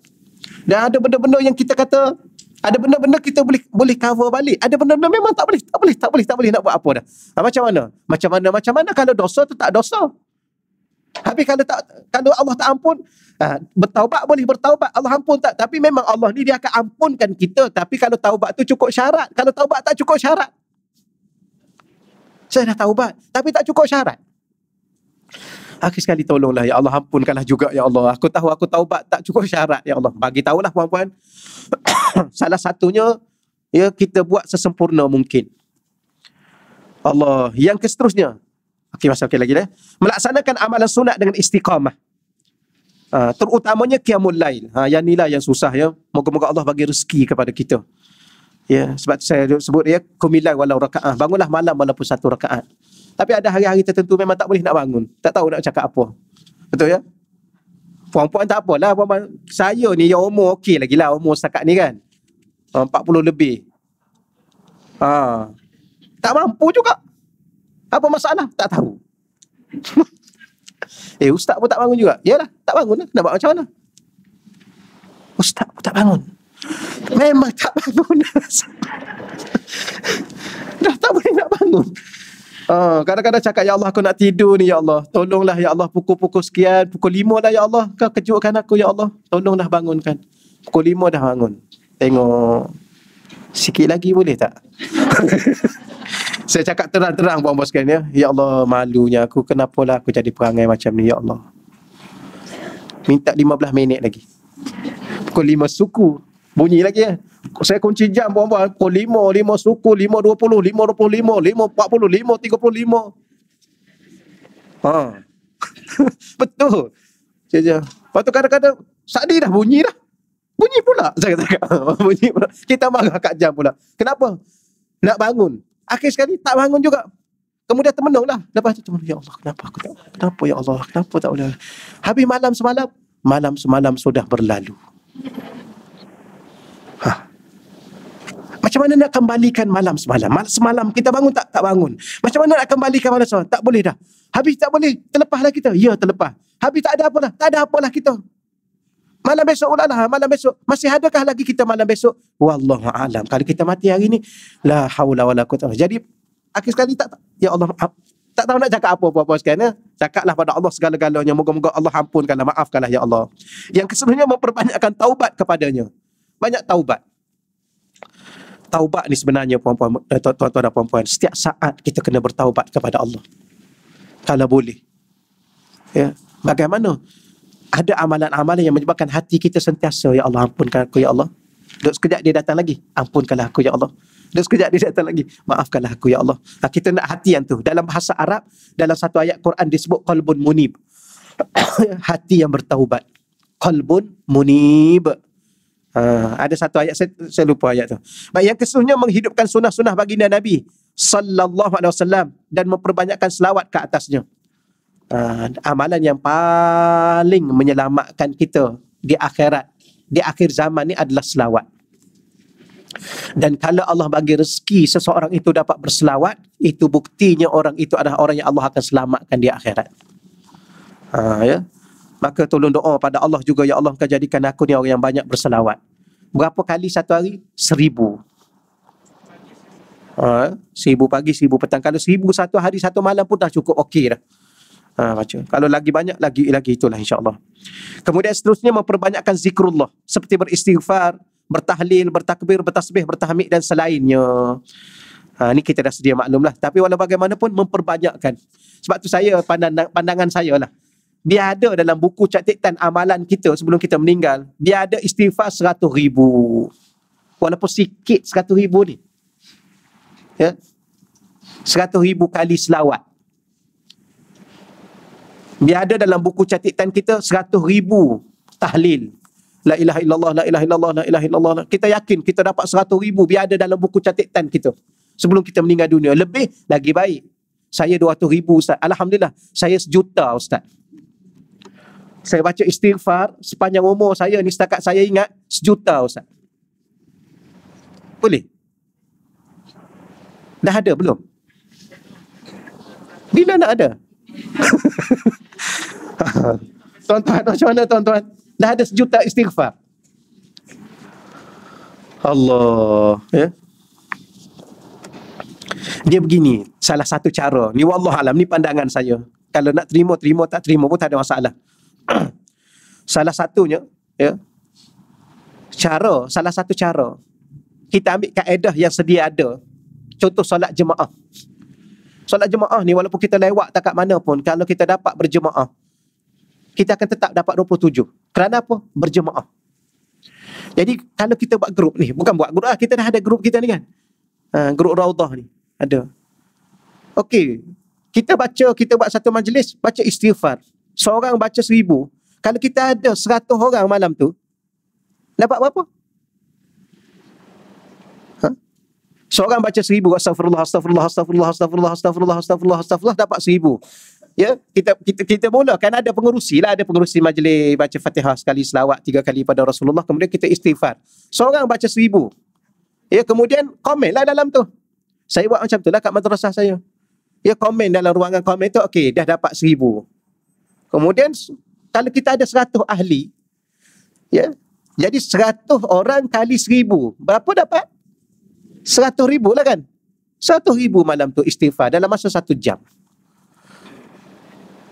Dan ada benda-benda yang kita kata ada benda-benda kita boleh boleh cover balik. Ada benda-benda memang tak boleh, tak boleh, tak boleh, tak boleh nak buat apa dah. Ha, macam mana? Macam mana? Macam mana kalau dosa tu tak dosa? Habis kalau tak kalau Allah tak ampun, ha, bertaubat boleh bertaubat, Allah ampun tak. Tapi memang Allah ni dia akan ampunkan kita. Tapi kalau taubat tu cukup syarat. Kalau taubat tak cukup syarat. Saya dah taubat, tapi tak cukup syarat. Akhir sekali tolonglah ya Allah ampunkanlah juga ya Allah. Aku tahu aku tahu taubat tak cukup syarat ya Allah. Bagi tahulah puan-puan salah satunya ya kita buat sesempurna mungkin. Allah, yang seterusnya. Okey masa okey lagi dah. Ya. Melaksanakan amalan sunat dengan istiqamah. Uh, terutamanya qiyamul lail. Ha, yang nilai yang susah ya. Moga-moga Allah bagi rezeki kepada kita. Ya, sebab saya sebut ya, kumilai walau raka'ah. Ah, bangunlah malam walaupun satu raka'at. Tapi ada hari-hari tertentu memang tak boleh nak bangun. Tak tahu nak cakap apa. Betul ya? Puan-puan tak apalah. Puan-puan. Saya ni yang umur okey lagi lah. Umur setakat ni kan. Ah, empat puluh lebih. Ha. Tak mampu juga. Apa masalah? Tak tahu. eh, ustaz pun tak bangun juga. Yalah, tak bangun lah. Nak buat macam mana? Ustaz pun tak bangun. Memang tak bangun. Dah tak boleh nak bangun. Ah, kadang-kadang cakap ya Allah aku nak tidur ni ya Allah. Tolonglah ya Allah pukul-pukul sekian, pukul lima dah ya Allah. Kau kejutkan aku ya Allah. Tolonglah bangunkan. Pukul lima dah bangun. Tengok. Sikit lagi boleh tak? Saya cakap terang-terang buat bos ya. Ya Allah malunya aku kenapalah aku jadi perangai macam ni ya Allah. Minta lima 15 minit lagi. Pukul lima suku Bunyi lagi eh. Saya kunci jam puan-puan. Pukul 5, 5 suku, 5.20, 5.25, puluh, 5.35. Ha. Betul. Cik Jam. Lepas tu kadang-kadang, Sadi dah bunyi dah. Bunyi pula. Saya kata, bunyi pula. Kita marah kat jam pula. Kenapa? Nak bangun. Akhir sekali tak bangun juga. Kemudian termenung lah. Lepas tu termenung. Ya Allah, kenapa aku tak Kenapa ya Allah? Kenapa tak boleh? Habis malam semalam? Malam semalam sudah berlalu. Macam mana nak kembalikan malam semalam? Malam semalam kita bangun tak? Tak bangun. Macam mana nak kembalikan malam semalam? Tak boleh dah. Habis tak boleh. Terlepaslah kita. Ya, terlepas. Habis tak ada apa apalah. Tak ada apa lah kita. Malam besok ulalah. Malam besok. Masih adakah lagi kita malam besok? Wallahu a'lam. Kalau kita mati hari ni, la hawla wa la quta. Jadi, akhir sekali tak, tak Ya Allah, maaf. Tak tahu nak cakap apa-apa sekarang. Ya? Cakaplah pada Allah segala-galanya. Moga-moga Allah ampunkanlah. Maafkanlah, Ya Allah. Yang keseluruhnya memperbanyakkan taubat kepadanya. Banyak taubat taubat ni sebenarnya puan-puan eh, tuan-tuan dan puan-puan setiap saat kita kena bertaubat kepada Allah kalau boleh ya bagaimana ada amalan-amalan yang menyebabkan hati kita sentiasa ya Allah ampunkan aku ya Allah Duk sekejap dia datang lagi Ampunkanlah aku ya Allah Duk sekejap dia datang lagi Maafkanlah aku ya Allah ha, Kita nak hati yang tu Dalam bahasa Arab Dalam satu ayat Quran disebut Qalbun munib Hati yang bertaubat Qalbun munib Ha, ada satu ayat saya, saya lupa ayat tu. Baik yang kesemuanya menghidupkan sunnah-sunnah baginda Nabi sallallahu alaihi wasallam dan memperbanyakkan selawat ke atasnya. Uh, amalan yang paling menyelamatkan kita di akhirat, di akhir zaman ni adalah selawat. Dan kalau Allah bagi rezeki seseorang itu dapat berselawat, itu buktinya orang itu adalah orang yang Allah akan selamatkan di akhirat. Uh, ya. Maka tolong doa pada Allah juga ya Allah kau jadikan aku ni orang yang banyak berselawat. Berapa kali satu hari? Seribu. Ha, seribu pagi, seribu petang. Kalau seribu satu hari, satu malam pun dah cukup okey dah. Ha, baca. Kalau lagi banyak, lagi lagi itulah insyaAllah. Kemudian seterusnya memperbanyakkan zikrullah. Seperti beristighfar, bertahlil, bertakbir, bertasbih, bertahmid dan selainnya. Ha, ini kita dah sedia maklum Tapi walau bagaimanapun memperbanyakkan. Sebab tu saya pandang, pandangan saya lah. Dia ada dalam buku catatan amalan kita sebelum kita meninggal. Dia ada istighfar seratus ribu. Walaupun sikit seratus ribu ni. Ya? Seratus ribu kali selawat. Dia ada dalam buku catatan kita seratus ribu tahlil. La ilaha illallah, la ilaha illallah, la ilaha illallah. Kita yakin kita dapat seratus ribu. Dia ada dalam buku catatan kita. Sebelum kita meninggal dunia. Lebih lagi baik. Saya dua ratus ribu Ustaz. Alhamdulillah. Saya sejuta Ustaz saya baca istighfar sepanjang umur saya ni setakat saya ingat sejuta Ustaz. Boleh? Dah ada belum? Bila nak ada? tuan-tuan, macam mana tuan-tuan? Dah ada sejuta istighfar. Allah. Ya? Dia begini, salah satu cara. Ni Allah alam, ni pandangan saya. Kalau nak terima, terima, tak terima pun tak ada masalah. salah satunya ya cara salah satu cara kita ambil kaedah yang sedia ada contoh solat jemaah solat jemaah ni walaupun kita lewat tak kat mana pun kalau kita dapat berjemaah kita akan tetap dapat 27 kerana apa berjemaah jadi kalau kita buat grup ni bukan buat grup lah kita dah ada grup kita ni kan ha, grup raudah ni ada okey kita baca kita buat satu majlis baca istighfar Seorang baca seribu. Kalau kita ada seratus orang malam tu, dapat berapa? Ha? Seorang baca seribu, astagfirullah, astagfirullah, astagfirullah, astagfirullah, astagfirullah, astagfirullah, astagfirullah, dapat seribu. Ya, kita kita kita mula kan ada pengerusi lah, ada pengerusi majlis baca Fatihah sekali selawat tiga kali pada Rasulullah kemudian kita istighfar. Seorang baca seribu. Ya, kemudian komen lah dalam tu. Saya buat macam tu lah kat madrasah saya. Ya, komen dalam ruangan komen tu, okey, dah dapat seribu. Kemudian kalau kita ada 100 ahli, ya. Jadi 100 orang kali 1000, berapa dapat? 100 ribu lah kan? 100 ribu malam tu istighfar dalam masa satu jam.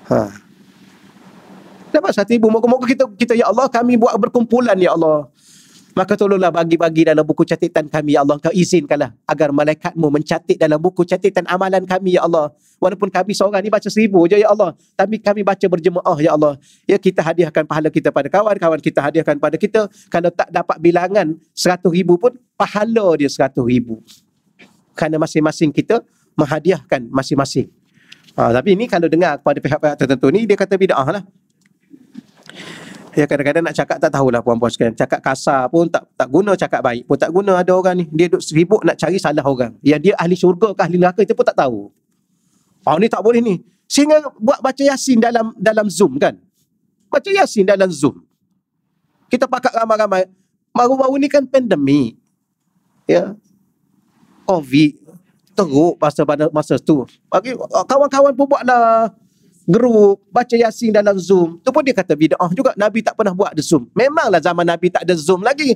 Ha. Dapat satu ribu. Moga-moga kita, kita, ya Allah, kami buat berkumpulan, ya Allah. Maka tolonglah bagi-bagi dalam buku catatan kami, Ya Allah. Kau izinkanlah agar malaikatmu mencatat dalam buku catatan amalan kami, Ya Allah. Walaupun kami seorang ni baca seribu je, Ya Allah. Tapi kami baca berjemaah, Ya Allah. Ya, kita hadiahkan pahala kita pada kawan-kawan. Kita hadiahkan pada kita. Kalau tak dapat bilangan seratus ribu pun, pahala dia seratus ribu. Kerana masing-masing kita menghadiahkan masing-masing. Ha, tapi ini kalau dengar kepada pihak-pihak tertentu ni, dia kata bida'ah lah. Ya kadang-kadang nak cakap tak tahulah puan-puan sekalian. Cakap kasar pun tak tak guna cakap baik pun tak guna ada orang ni. Dia duduk sibuk nak cari salah orang. Ya dia ahli syurga ke ahli neraka kita pun tak tahu. Ah oh, ni tak boleh ni. Sehingga buat baca Yasin dalam dalam Zoom kan. Baca Yasin dalam Zoom. Kita pakat ramai-ramai. Baru-baru ni kan pandemik. Ya. Covid teruk masa masa tu. Bagi ah, kawan-kawan pun buatlah group, baca yasin dalam Zoom. Tu pun dia kata oh juga. Nabi tak pernah buat ada Zoom. Memanglah zaman Nabi tak ada Zoom lagi.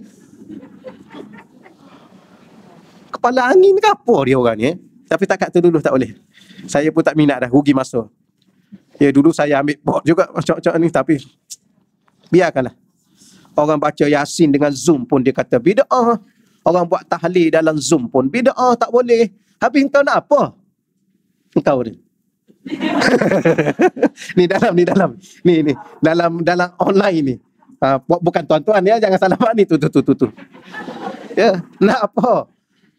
Kepala angin ke apa dia orang ni? Eh? Tapi tak kata dulu tak boleh. Saya pun tak minat dah. Rugi masa. Ya dulu saya ambil bot juga macam-macam ni. Tapi biarkanlah. Orang baca yasin dengan Zoom pun dia kata oh. Orang buat tahlil dalam Zoom pun oh tak boleh. Habis kau nak apa? Engkau ni. ni dalam ni dalam. Ni ni dalam dalam online ni. Uh, bukan tuan-tuan ya jangan salah faham ni tu tu tu tu. tu. Ya, nak apa?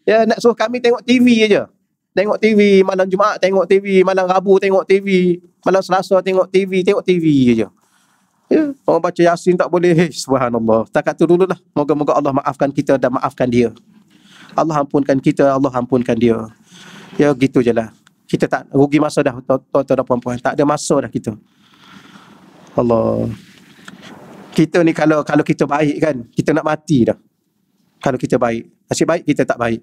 Ya nak suruh kami tengok TV aja. Tengok TV malam Jumaat tengok TV, malam Rabu tengok TV, malam Selasa tengok TV, tengok TV aja. Ya, orang baca Yasin tak boleh. Hei, eh, subhanallah. Takat tu lah. Moga-moga Allah maafkan kita dan maafkan dia. Allah ampunkan kita, Allah ampunkan dia. Ya, gitu jelah kita tak rugi masa dah tuan-tuan dan puan-puan tak ada masa dah kita Allah kita ni kalau kalau kita baik kan kita nak mati dah kalau kita baik nasib baik kita tak baik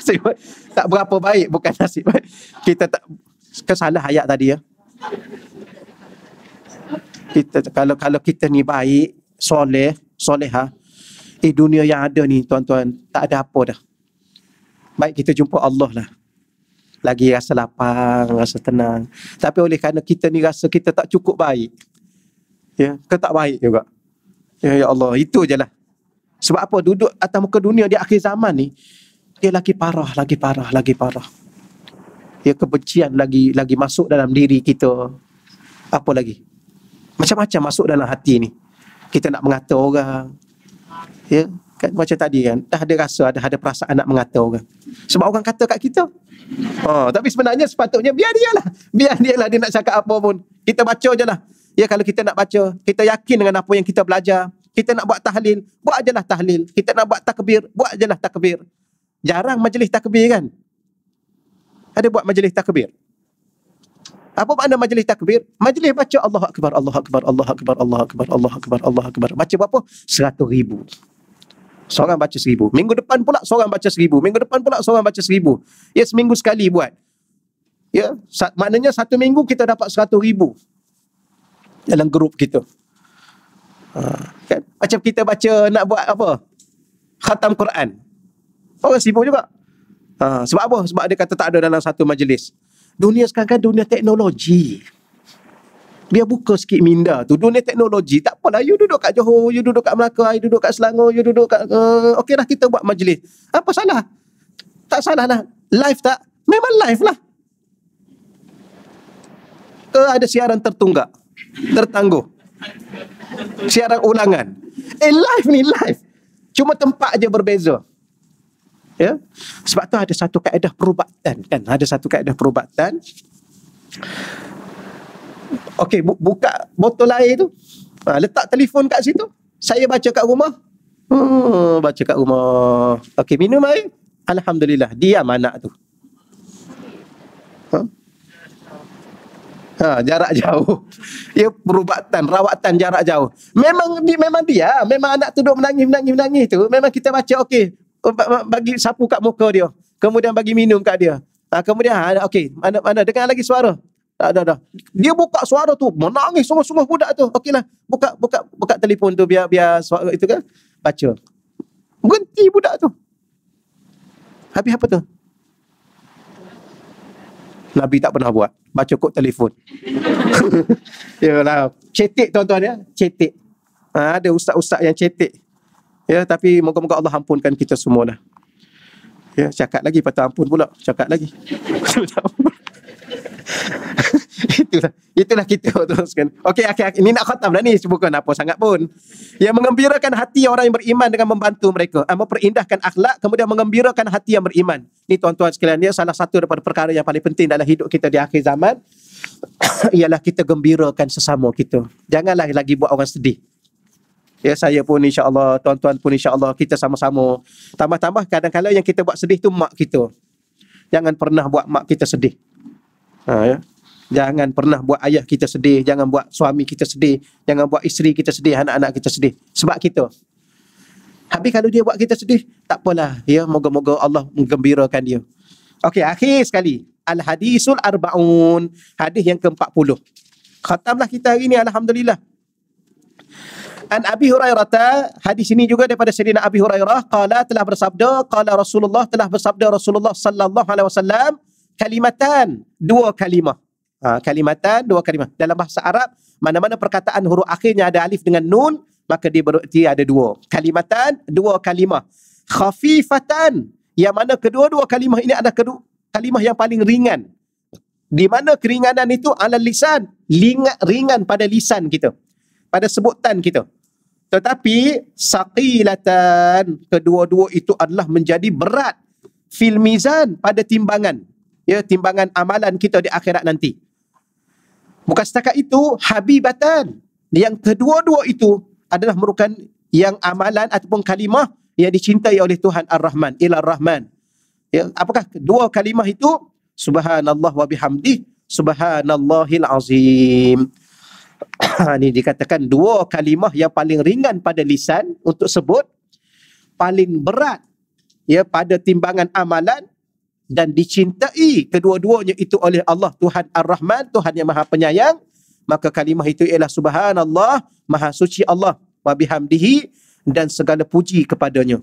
tak berapa baik bukan nasib baik kita tak kesalah kan ayat tadi ya kita kalau kalau kita ni baik soleh soleha ha. eh dunia yang ada ni tuan-tuan tak ada apa dah baik kita jumpa Allah lah lagi rasa lapang, rasa tenang. Tapi oleh kerana kita ni rasa kita tak cukup baik. Ya, kita tak baik juga. Ya, ya Allah, itu je lah. Sebab apa? Duduk atas muka dunia di akhir zaman ni, dia lagi parah, lagi parah, lagi parah. Ya, kebencian lagi lagi masuk dalam diri kita. Apa lagi? Macam-macam masuk dalam hati ni. Kita nak mengata orang. Ya, kan, macam tadi kan dah ada rasa ada ada perasaan nak mengata orang sebab orang kata kat kita oh, tapi sebenarnya sepatutnya biar dia lah biar dia lah dia nak cakap apa pun kita baca je lah ya kalau kita nak baca kita yakin dengan apa yang kita belajar kita nak buat tahlil buat je lah tahlil kita nak buat takbir buat je lah takbir jarang majlis takbir kan ada buat majlis takbir apa makna majlis takbir? Majlis baca Allah Akbar, Allah Akbar, Allah Akbar, Allah Akbar, Allah Akbar, Allah Akbar. Baca berapa? Seratus ribu seorang baca seribu. Minggu depan pula seorang baca seribu. Minggu depan pula seorang baca seribu. Ya, seminggu sekali buat. Ya, sa- maknanya satu minggu kita dapat seratus ribu dalam grup kita. Ha, kan? Macam kita baca nak buat apa? Khatam Quran. Orang sibuk juga. Ha, sebab apa? Sebab dia kata tak ada dalam satu majlis. Dunia sekarang kan dunia teknologi dia buka sikit minda tu dunia teknologi tak apalah you duduk kat Johor you duduk kat Melaka you duduk kat Selangor you duduk kat uh, okey lah kita buat majlis apa salah tak salah lah live tak memang live lah ke ada siaran tertunggak tertangguh siaran ulangan eh live ni live cuma tempat aja berbeza ya sebab tu ada satu kaedah perubatan kan ada satu kaedah perubatan Okey, bu- buka botol air tu. Ha, letak telefon kat situ. Saya baca kat rumah. Hmm, baca kat rumah. Okey, minum air. Alhamdulillah, diam anak tu. Ha? ha jarak jauh. Ya, perubatan, rawatan jarak jauh. Memang di, memang dia, memang anak tu duduk menangis-menangis menangis tu. Memang kita baca, okey, oh, bagi sapu kat muka dia. Kemudian bagi minum kat dia. Ha, kemudian ha, okey, mana mana dengar lagi suara. Tak ada dah. Dia buka suara tu, menangis semua-semua budak tu. Okeylah, buka buka buka telefon tu biar biar suara itu kan baca. Berhenti budak tu. Habis apa tu? Nabi tak pernah buat. Baca kod telefon. Yalah, cetek tuan-tuan ya, cetek. Ha, ada ustaz-ustaz yang cetek. Ya, tapi moga-moga Allah ampunkan kita semua dah. Ya, cakap lagi patah ampun pula. Cakap lagi. itulah itulah kita teruskan. Okey akhir okay. ini nak khatam dah ni bukan apa sangat pun. Yang mengembirakan hati orang yang beriman dengan membantu mereka, ah, memperindahkan akhlak kemudian mengembirakan hati yang beriman. Ini tuan-tuan sekalian dia salah satu daripada perkara yang paling penting dalam hidup kita di akhir zaman ialah kita gembirakan sesama kita. Janganlah lagi buat orang sedih. Ya saya pun insya-Allah, tuan-tuan pun insya-Allah kita sama-sama. Tambah-tambah kadang-kadang yang kita buat sedih tu mak kita. Jangan pernah buat mak kita sedih. Ha, ya? Jangan pernah buat ayah kita sedih. Jangan buat suami kita sedih. Jangan buat isteri kita sedih. Anak-anak kita sedih. Sebab kita. Habis kalau dia buat kita sedih, tak apalah. Ya, moga-moga Allah menggembirakan dia. Okey, akhir sekali. Al-Hadisul Arba'un. Hadis yang ke-40. Khatamlah kita hari ini, Alhamdulillah. An Abi Hurairah ta hadis ini juga daripada Sayyidina Abi Hurairah qala telah bersabda qala Rasulullah telah bersabda Rasulullah sallallahu alaihi wasallam kalimatan dua kalimah. Ha, kalimatan dua kalimah. Dalam bahasa Arab, mana-mana perkataan huruf akhirnya ada alif dengan nun, maka dia berarti ada dua. Kalimatan dua kalimah. Khafifatan, yang mana kedua-dua kalimah ini adalah kedua, kalimah yang paling ringan. Di mana keringanan itu ala lisan, lingat ringan pada lisan kita. Pada sebutan kita. Tetapi saqilatan kedua-dua itu adalah menjadi berat filmizan pada timbangan ya timbangan amalan kita di akhirat nanti bukan setakat itu habibatan yang kedua-dua itu adalah merupakan yang amalan ataupun kalimah yang dicintai oleh Tuhan Ar-Rahman ila Rahman ya apakah dua kalimah itu subhanallah wa bihamdi subhanallahil azim ini dikatakan dua kalimah yang paling ringan pada lisan untuk sebut paling berat ya pada timbangan amalan dan dicintai kedua-duanya itu oleh Allah Tuhan Ar-Rahman, Tuhan yang Maha Penyayang, maka kalimah itu ialah subhanallah, maha suci Allah wabihamdihi dan segala puji kepadanya.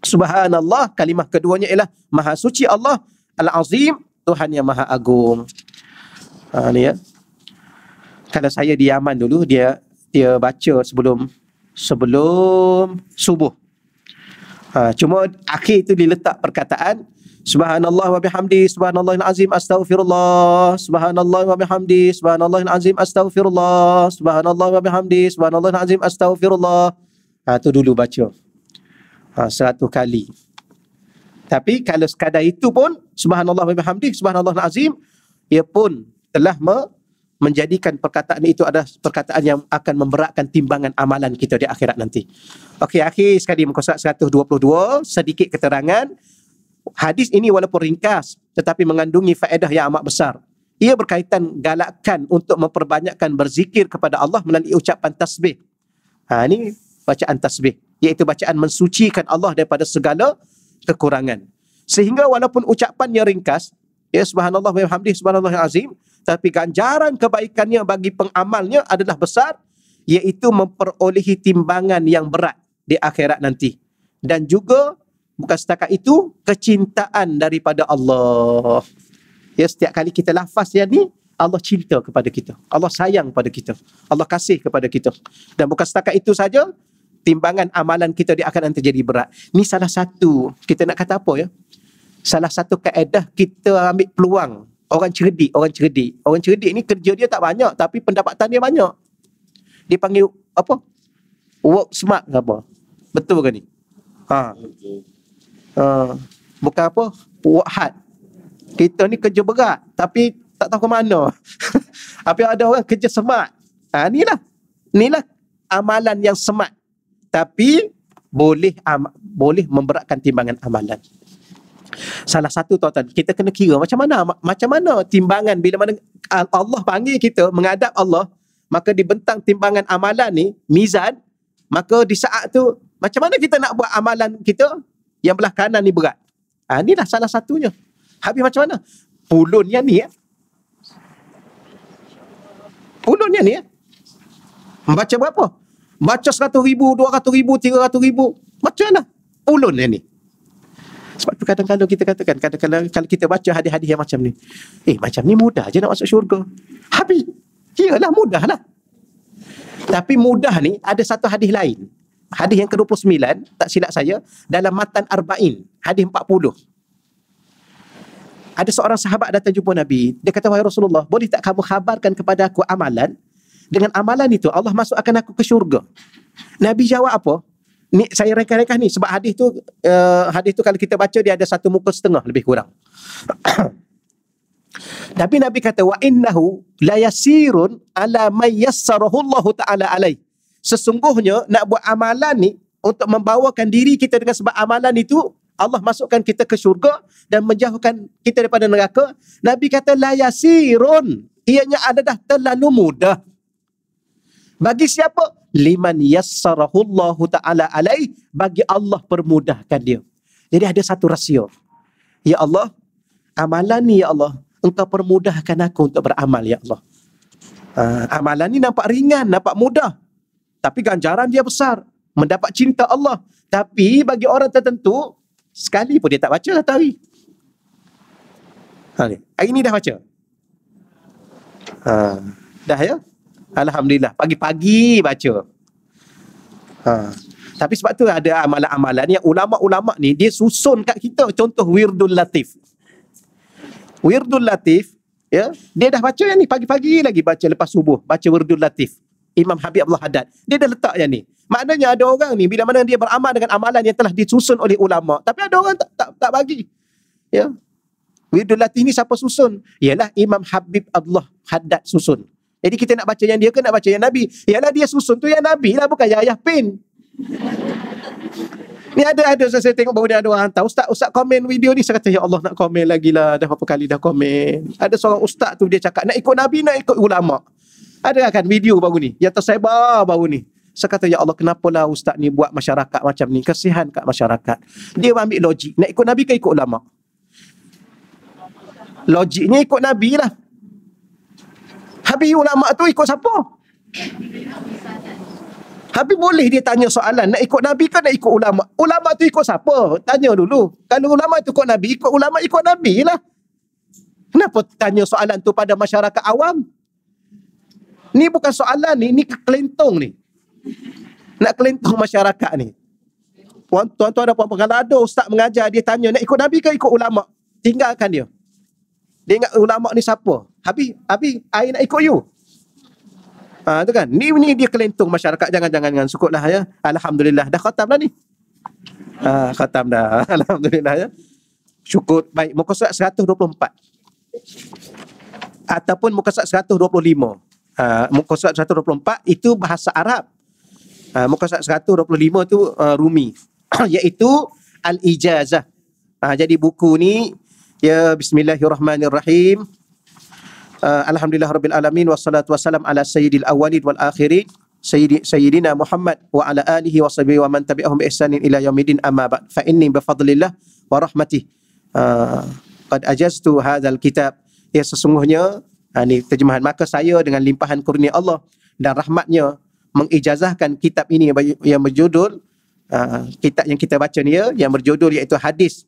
Subhanallah, kalimah keduanya ialah maha suci Allah Al-Azim, Tuhan yang Maha Agung. Ha ni ya. Kalau saya di Yaman dulu dia dia baca sebelum sebelum subuh. Ha, cuma akhir itu diletak perkataan Subhanallah wa bihamdi subhanallahil azim astaghfirullah subhanallah wa bihamdi subhanallahil azim astaghfirullah subhanallah wa bihamdi subhanallahil azim astaghfirullah ha tu dulu baca ha seratus kali tapi kalau sekadar itu pun subhanallah wa bihamdi subhanallahil azim ia pun telah me- menjadikan perkataan itu adalah perkataan yang akan memberatkan timbangan amalan kita di akhirat nanti. Okey, akhir sekali muka surat 122, sedikit keterangan. Hadis ini walaupun ringkas tetapi mengandungi faedah yang amat besar. Ia berkaitan galakkan untuk memperbanyakkan berzikir kepada Allah melalui ucapan tasbih. Ha, ini bacaan tasbih. Iaitu bacaan mensucikan Allah daripada segala kekurangan. Sehingga walaupun ucapannya ringkas, ya subhanallah, walhamdi, subhanallah, azim, tapi ganjaran kebaikannya bagi pengamalnya adalah besar, iaitu memperolehi timbangan yang berat di akhirat nanti. Dan juga bukan setakat itu kecintaan daripada Allah. Ya setiap kali kita lafaz yang ni Allah cinta kepada kita. Allah sayang kepada kita. Allah kasih kepada kita. Dan bukan setakat itu saja timbangan amalan kita dia akan terjadi berat. Ni salah satu kita nak kata apa ya? Salah satu kaedah kita ambil peluang orang cerdik, orang cerdik. Orang cerdik ni kerja dia tak banyak tapi pendapatan dia banyak. Dia panggil apa? Work smart ke apa? Betul ke ni? Ha. Betul. Ah, bukan apa work hard kita ni kerja berat tapi tak tahu ke mana tapi ada orang kerja semak. ha, inilah inilah amalan yang semak, tapi boleh am, boleh memberatkan timbangan amalan salah satu tuan-tuan kita kena kira macam mana macam mana timbangan bila mana Allah panggil kita menghadap Allah maka dibentang timbangan amalan ni mizan maka di saat tu macam mana kita nak buat amalan kita yang belah kanan ni berat. Ha, lah salah satunya. Habis macam mana? Pulun yang ni. Eh? Pulun yang ni. Eh? Baca berapa? Baca seratus ribu, dua ratus ribu, tiga ratus ribu. Macam mana? Pulun yang ni. Sebab tu kadang-kadang kita katakan, kadang-kadang kalau kita baca hadis-hadis yang macam ni. Eh, macam ni mudah je nak masuk syurga. Habis. lah mudah lah. Tapi mudah ni ada satu hadis lain hadis yang ke-29 tak silap saya dalam matan arba'in hadis 40 ada seorang sahabat datang jumpa Nabi dia kata wahai Rasulullah boleh tak kamu khabarkan kepada aku amalan dengan amalan itu Allah masukkan aku ke syurga Nabi jawab apa ni saya reka-reka ni sebab hadis tu uh, hadis tu kalau kita baca dia ada satu muka setengah lebih kurang Tapi Nabi kata wa innahu la yasirun ala may taala alaihi sesungguhnya nak buat amalan ni untuk membawakan diri kita dengan sebab amalan itu Allah masukkan kita ke syurga dan menjauhkan kita daripada neraka. Nabi kata la yasirun. Ianya ada dah terlalu mudah. Bagi siapa? Liman yassarahu Allah Ta'ala alaih. Bagi Allah permudahkan dia. Jadi ada satu rahsia Ya Allah, amalan ni ya Allah. Engkau permudahkan aku untuk beramal ya Allah. Uh, amalan ni nampak ringan, nampak mudah tapi ganjaran dia besar mendapat cinta Allah tapi bagi orang tertentu sekali pun dia tak baca satu hari ha, hari, hari dah baca ha, dah ya Alhamdulillah pagi-pagi baca ha. tapi sebab tu ada amalan-amalan yang ulama-ulama ni dia susun kat kita contoh Wirdul Latif Wirdul Latif ya dia dah baca ni pagi-pagi lagi baca lepas subuh baca Wirdul Latif Imam Habib Abdullah Haddad. Dia dah letak yang ni. Maknanya ada orang ni bila mana dia beramal dengan amalan yang telah disusun oleh ulama. Tapi ada orang tak tak, tak bagi. Ya. Widul Latif ni siapa susun? Ialah Imam Habib Abdullah Haddad susun. Jadi kita nak baca yang dia ke nak baca yang Nabi? Ialah dia susun tu yang Nabi lah bukan yang Ayah Pin. ni ada ada saya tengok baru dia ada orang hantar. Ustaz, ustaz komen video ni. Saya kata, ya Allah nak komen lagi lah. Dah berapa kali dah komen. Ada seorang ustaz tu dia cakap nak ikut Nabi, nak ikut ulama'. Ada kan video baru ni Yang tersebar baru ni Saya kata Ya Allah kenapa lah ustaz ni Buat masyarakat macam ni Kesihan kat masyarakat Dia ambil logik Nak ikut Nabi ke ikut ulama Logik ni ikut Nabi lah Habis ulama tu ikut siapa Habis boleh dia tanya soalan Nak ikut Nabi ke nak ikut ulama Ulama tu ikut siapa Tanya dulu Kalau ulama tu ikut Nabi Ikut ulama ikut Nabi lah Kenapa tanya soalan tu pada masyarakat awam? Ni bukan soalan ni, ni kelentong ni. Nak kelentong masyarakat ni. Tuan-tuan dan puan-puan, kalau ada ustaz mengajar, dia tanya, nak ikut Nabi ke ikut ulama? Tinggalkan dia. Dia ingat ulama ni siapa? Habis, habis, saya nak ikut you. Ah, ha, tu kan? Ni, ni dia kelentong masyarakat. Jangan-jangan, jangan. jangan, jangan. ya. Alhamdulillah. Dah khatam lah ni. Ah, ha, khatam dah. Alhamdulillah ya. Syukur. Baik. Muka surat 124. Ataupun muka surat 125. Ah, muka surat 124 itu bahasa Arab. Uh, muka surat 125 itu uh, Rumi. iaitu Al-Ijazah. Uh, jadi buku ni ya bismillahirrahmanirrahim. Uh, Alhamdulillah Rabbil Alamin Wassalatu wassalam ala sayyidil awalid wal akhirin sayyidi, Sayyidina Muhammad Wa ala alihi wa sahbihi wa man tabi'ahum ihsanin ila yamidin amma ba' Fa inni wa rahmatih uh, Qad ajastu hadhal kitab Ya sesungguhnya ini ha, terjemahan maka saya dengan limpahan kurnia Allah dan rahmatnya mengijazahkan kitab ini yang berjudul uh, kitab yang kita baca ni ya yang berjudul iaitu hadis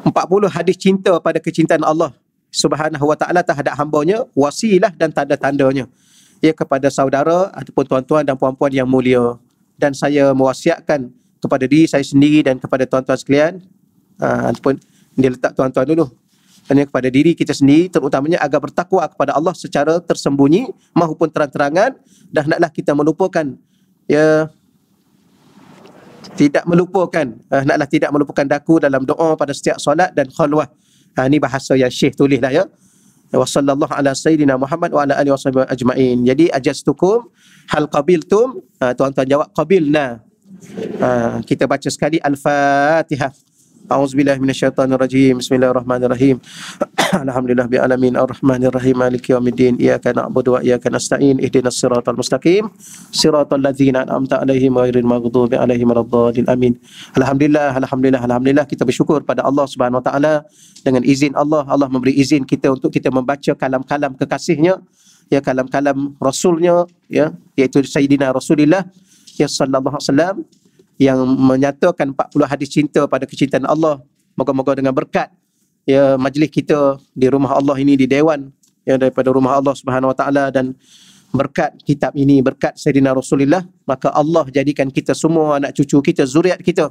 40 hadis cinta pada kecintaan Allah Subhanahu wa taala terhadap hambanya wasilah dan tanda-tandanya ya kepada saudara ataupun tuan-tuan dan puan-puan yang mulia dan saya mewasiatkan kepada diri saya sendiri dan kepada tuan-tuan sekalian uh, ataupun dia letak tuan-tuan dulu hanya kepada diri kita sendiri terutamanya agar bertakwa kepada Allah secara tersembunyi maupun terang-terangan dan hendaklah kita melupakan ya tidak melupakan eh, hendaklah tidak melupakan daku dalam doa pada setiap solat dan khalwah ha, ini bahasa yang syekh tulislah ya wa sallallahu ala sayyidina Muhammad wa ala alihi wasallam ajmain jadi ajastukum hal qabiltum ha, tuan-tuan jawab qabilna ha, kita baca sekali al-fatihah A'udzubillahi minasyaitonirrajim. Bismillahirrahmanirrahim. Alhamdulillah bi alamin arrahmanir rahim maliki yaumiddin iyyaka na'budu wa iyyaka nasta'in ihdinas siratal mustaqim siratal ladzina an'amta alaihim ghairil maghdubi alaihim waladdallin amin alhamdulillah alhamdulillah alhamdulillah kita bersyukur pada Allah Subhanahu wa taala dengan izin Allah Allah memberi izin kita untuk kita membaca kalam-kalam kekasihnya ya kalam-kalam rasulnya ya iaitu sayyidina rasulillah ya sallallahu alaihi wasallam yang menyatakan 40 hadis cinta pada kecintaan Allah. Moga-moga dengan berkat ya majlis kita di rumah Allah ini di dewan ya daripada rumah Allah Subhanahu Wa Taala dan berkat kitab ini berkat Sayyidina Rasulullah maka Allah jadikan kita semua anak cucu kita zuriat kita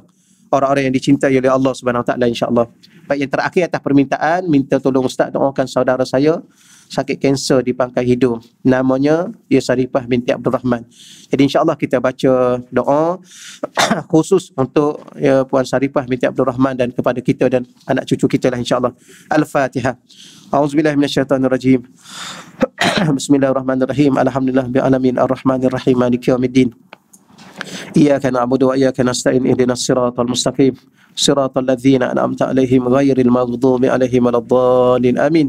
orang-orang yang dicintai oleh Allah Subhanahu Wa Taala insya-Allah. Baik yang terakhir atas permintaan minta tolong ustaz doakan saudara saya sakit kanser di pangkal hidung. Namanya Yusarifah binti Abdul Rahman. Jadi Allah kita baca doa khusus untuk ya, Puan Sarifah binti Abdul Rahman dan kepada kita dan anak cucu kita lah insya Allah. Al-Fatihah. A'udzubillahiminasyaitanirrajim. Bismillahirrahmanirrahim. Alhamdulillah bi'alamin ar-Rahmanirrahim. Maliki yawmiddin. إياك نعبد وإياك نستعين اهدنا الصراط المستقيم صراط الذين أنعمت عليهم غير المغضوب عليهم ولا الضالين آمين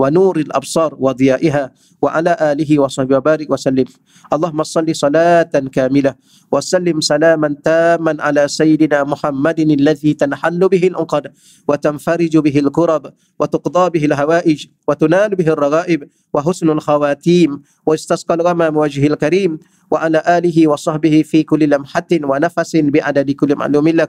ونور الأبصار وضيائها وعلى آله وصحبه وبارك وسلم اللهم صل صلاة كاملة وسلم سلاما تاما على سيدنا محمد الذي تنحل به الأنقد وتنفرج به الكرب وتقضى به الهوائج وتنال به الرغائب وحسن الخواتيم واستسقى الغمام وجه الكريم وعلى آله وصحبه في كل لمحة ونفس بعدد كل معلوم لك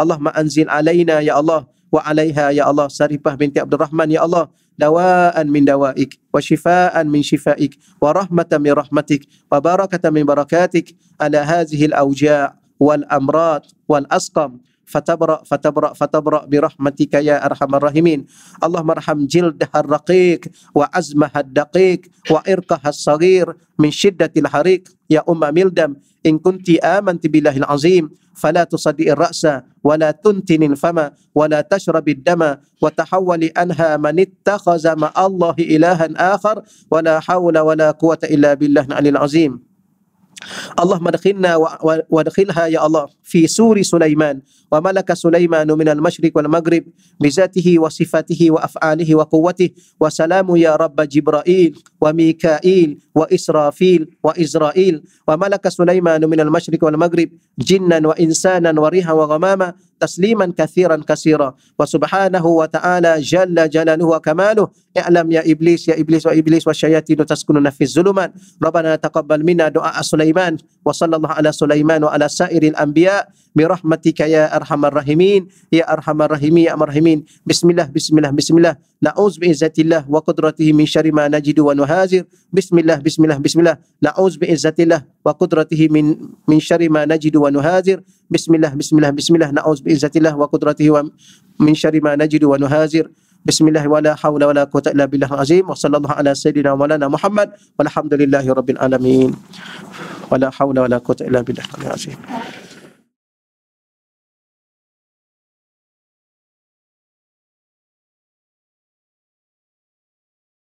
اللهم أنزل علينا يا الله wa alaiha ya Allah Sarifah binti Abdul Rahman ya Allah dawaan min dawaik wa shifaan min shifaik wa rahmatan min rahmatik wa barakatan min barakatik ala hadhihi al-awja' wal amrat wal asqam fatabra fatabra fatabra bi rahmatika ya arhamar rahimin Allahumma arham jildah ar-raqiq wa azmah ad-daqiq wa irqah as-saghir min shiddatil hariq ya umma mildam in kunti amanti billahil azim fala tusaddi'ir ra'sa wala tuntinil fama wala tashrabid dama wa tahawwali anha man ittakhaza ma allahi ilahan akhar wala hawla wala quwwata illa billahil azim اللهم ادخلنا وادخلها يا الله في سور سليمان وملك سليمان من المشرق والمغرب بذاته وصفاته وافعاله وقوته وسلام يا رب جبرائيل وميكائيل واسرافيل وازرائيل وملك سليمان من المشرق والمغرب جنا وانسانا وريحا وغماما تسليما كثيرا كثيرا وسبحانه وتعالى جل جلاله وكماله اعلم يا ابليس يا ابليس وابليس والشياطين تسكننا في الظلمات ربنا تقبل منا دعاء سليمان وصلى الله على سليمان وعلى سائر الانبياء برحمتك يا أرحم الراحمين يا أرحم الراحمين يا مرحمين بسم الله بسم الله بسم الله نعوذ بعزة الله وقدرته من شر ما نجد ونهازر بسم الله بسم الله بسم الله نعوذ بعزة الله وقدرته من من شر ما نجد ونهازر بسم الله بسم الله بسم الله نعوذ بعزة الله وقدرته من شر ما نجد ونهازر بسم الله ولا حول ولا قوة إلا بالله العظيم وصلى الله على سيدنا مولانا محمد والحمد لله رب العالمين ولا حول ولا قوة إلا بالله العظيم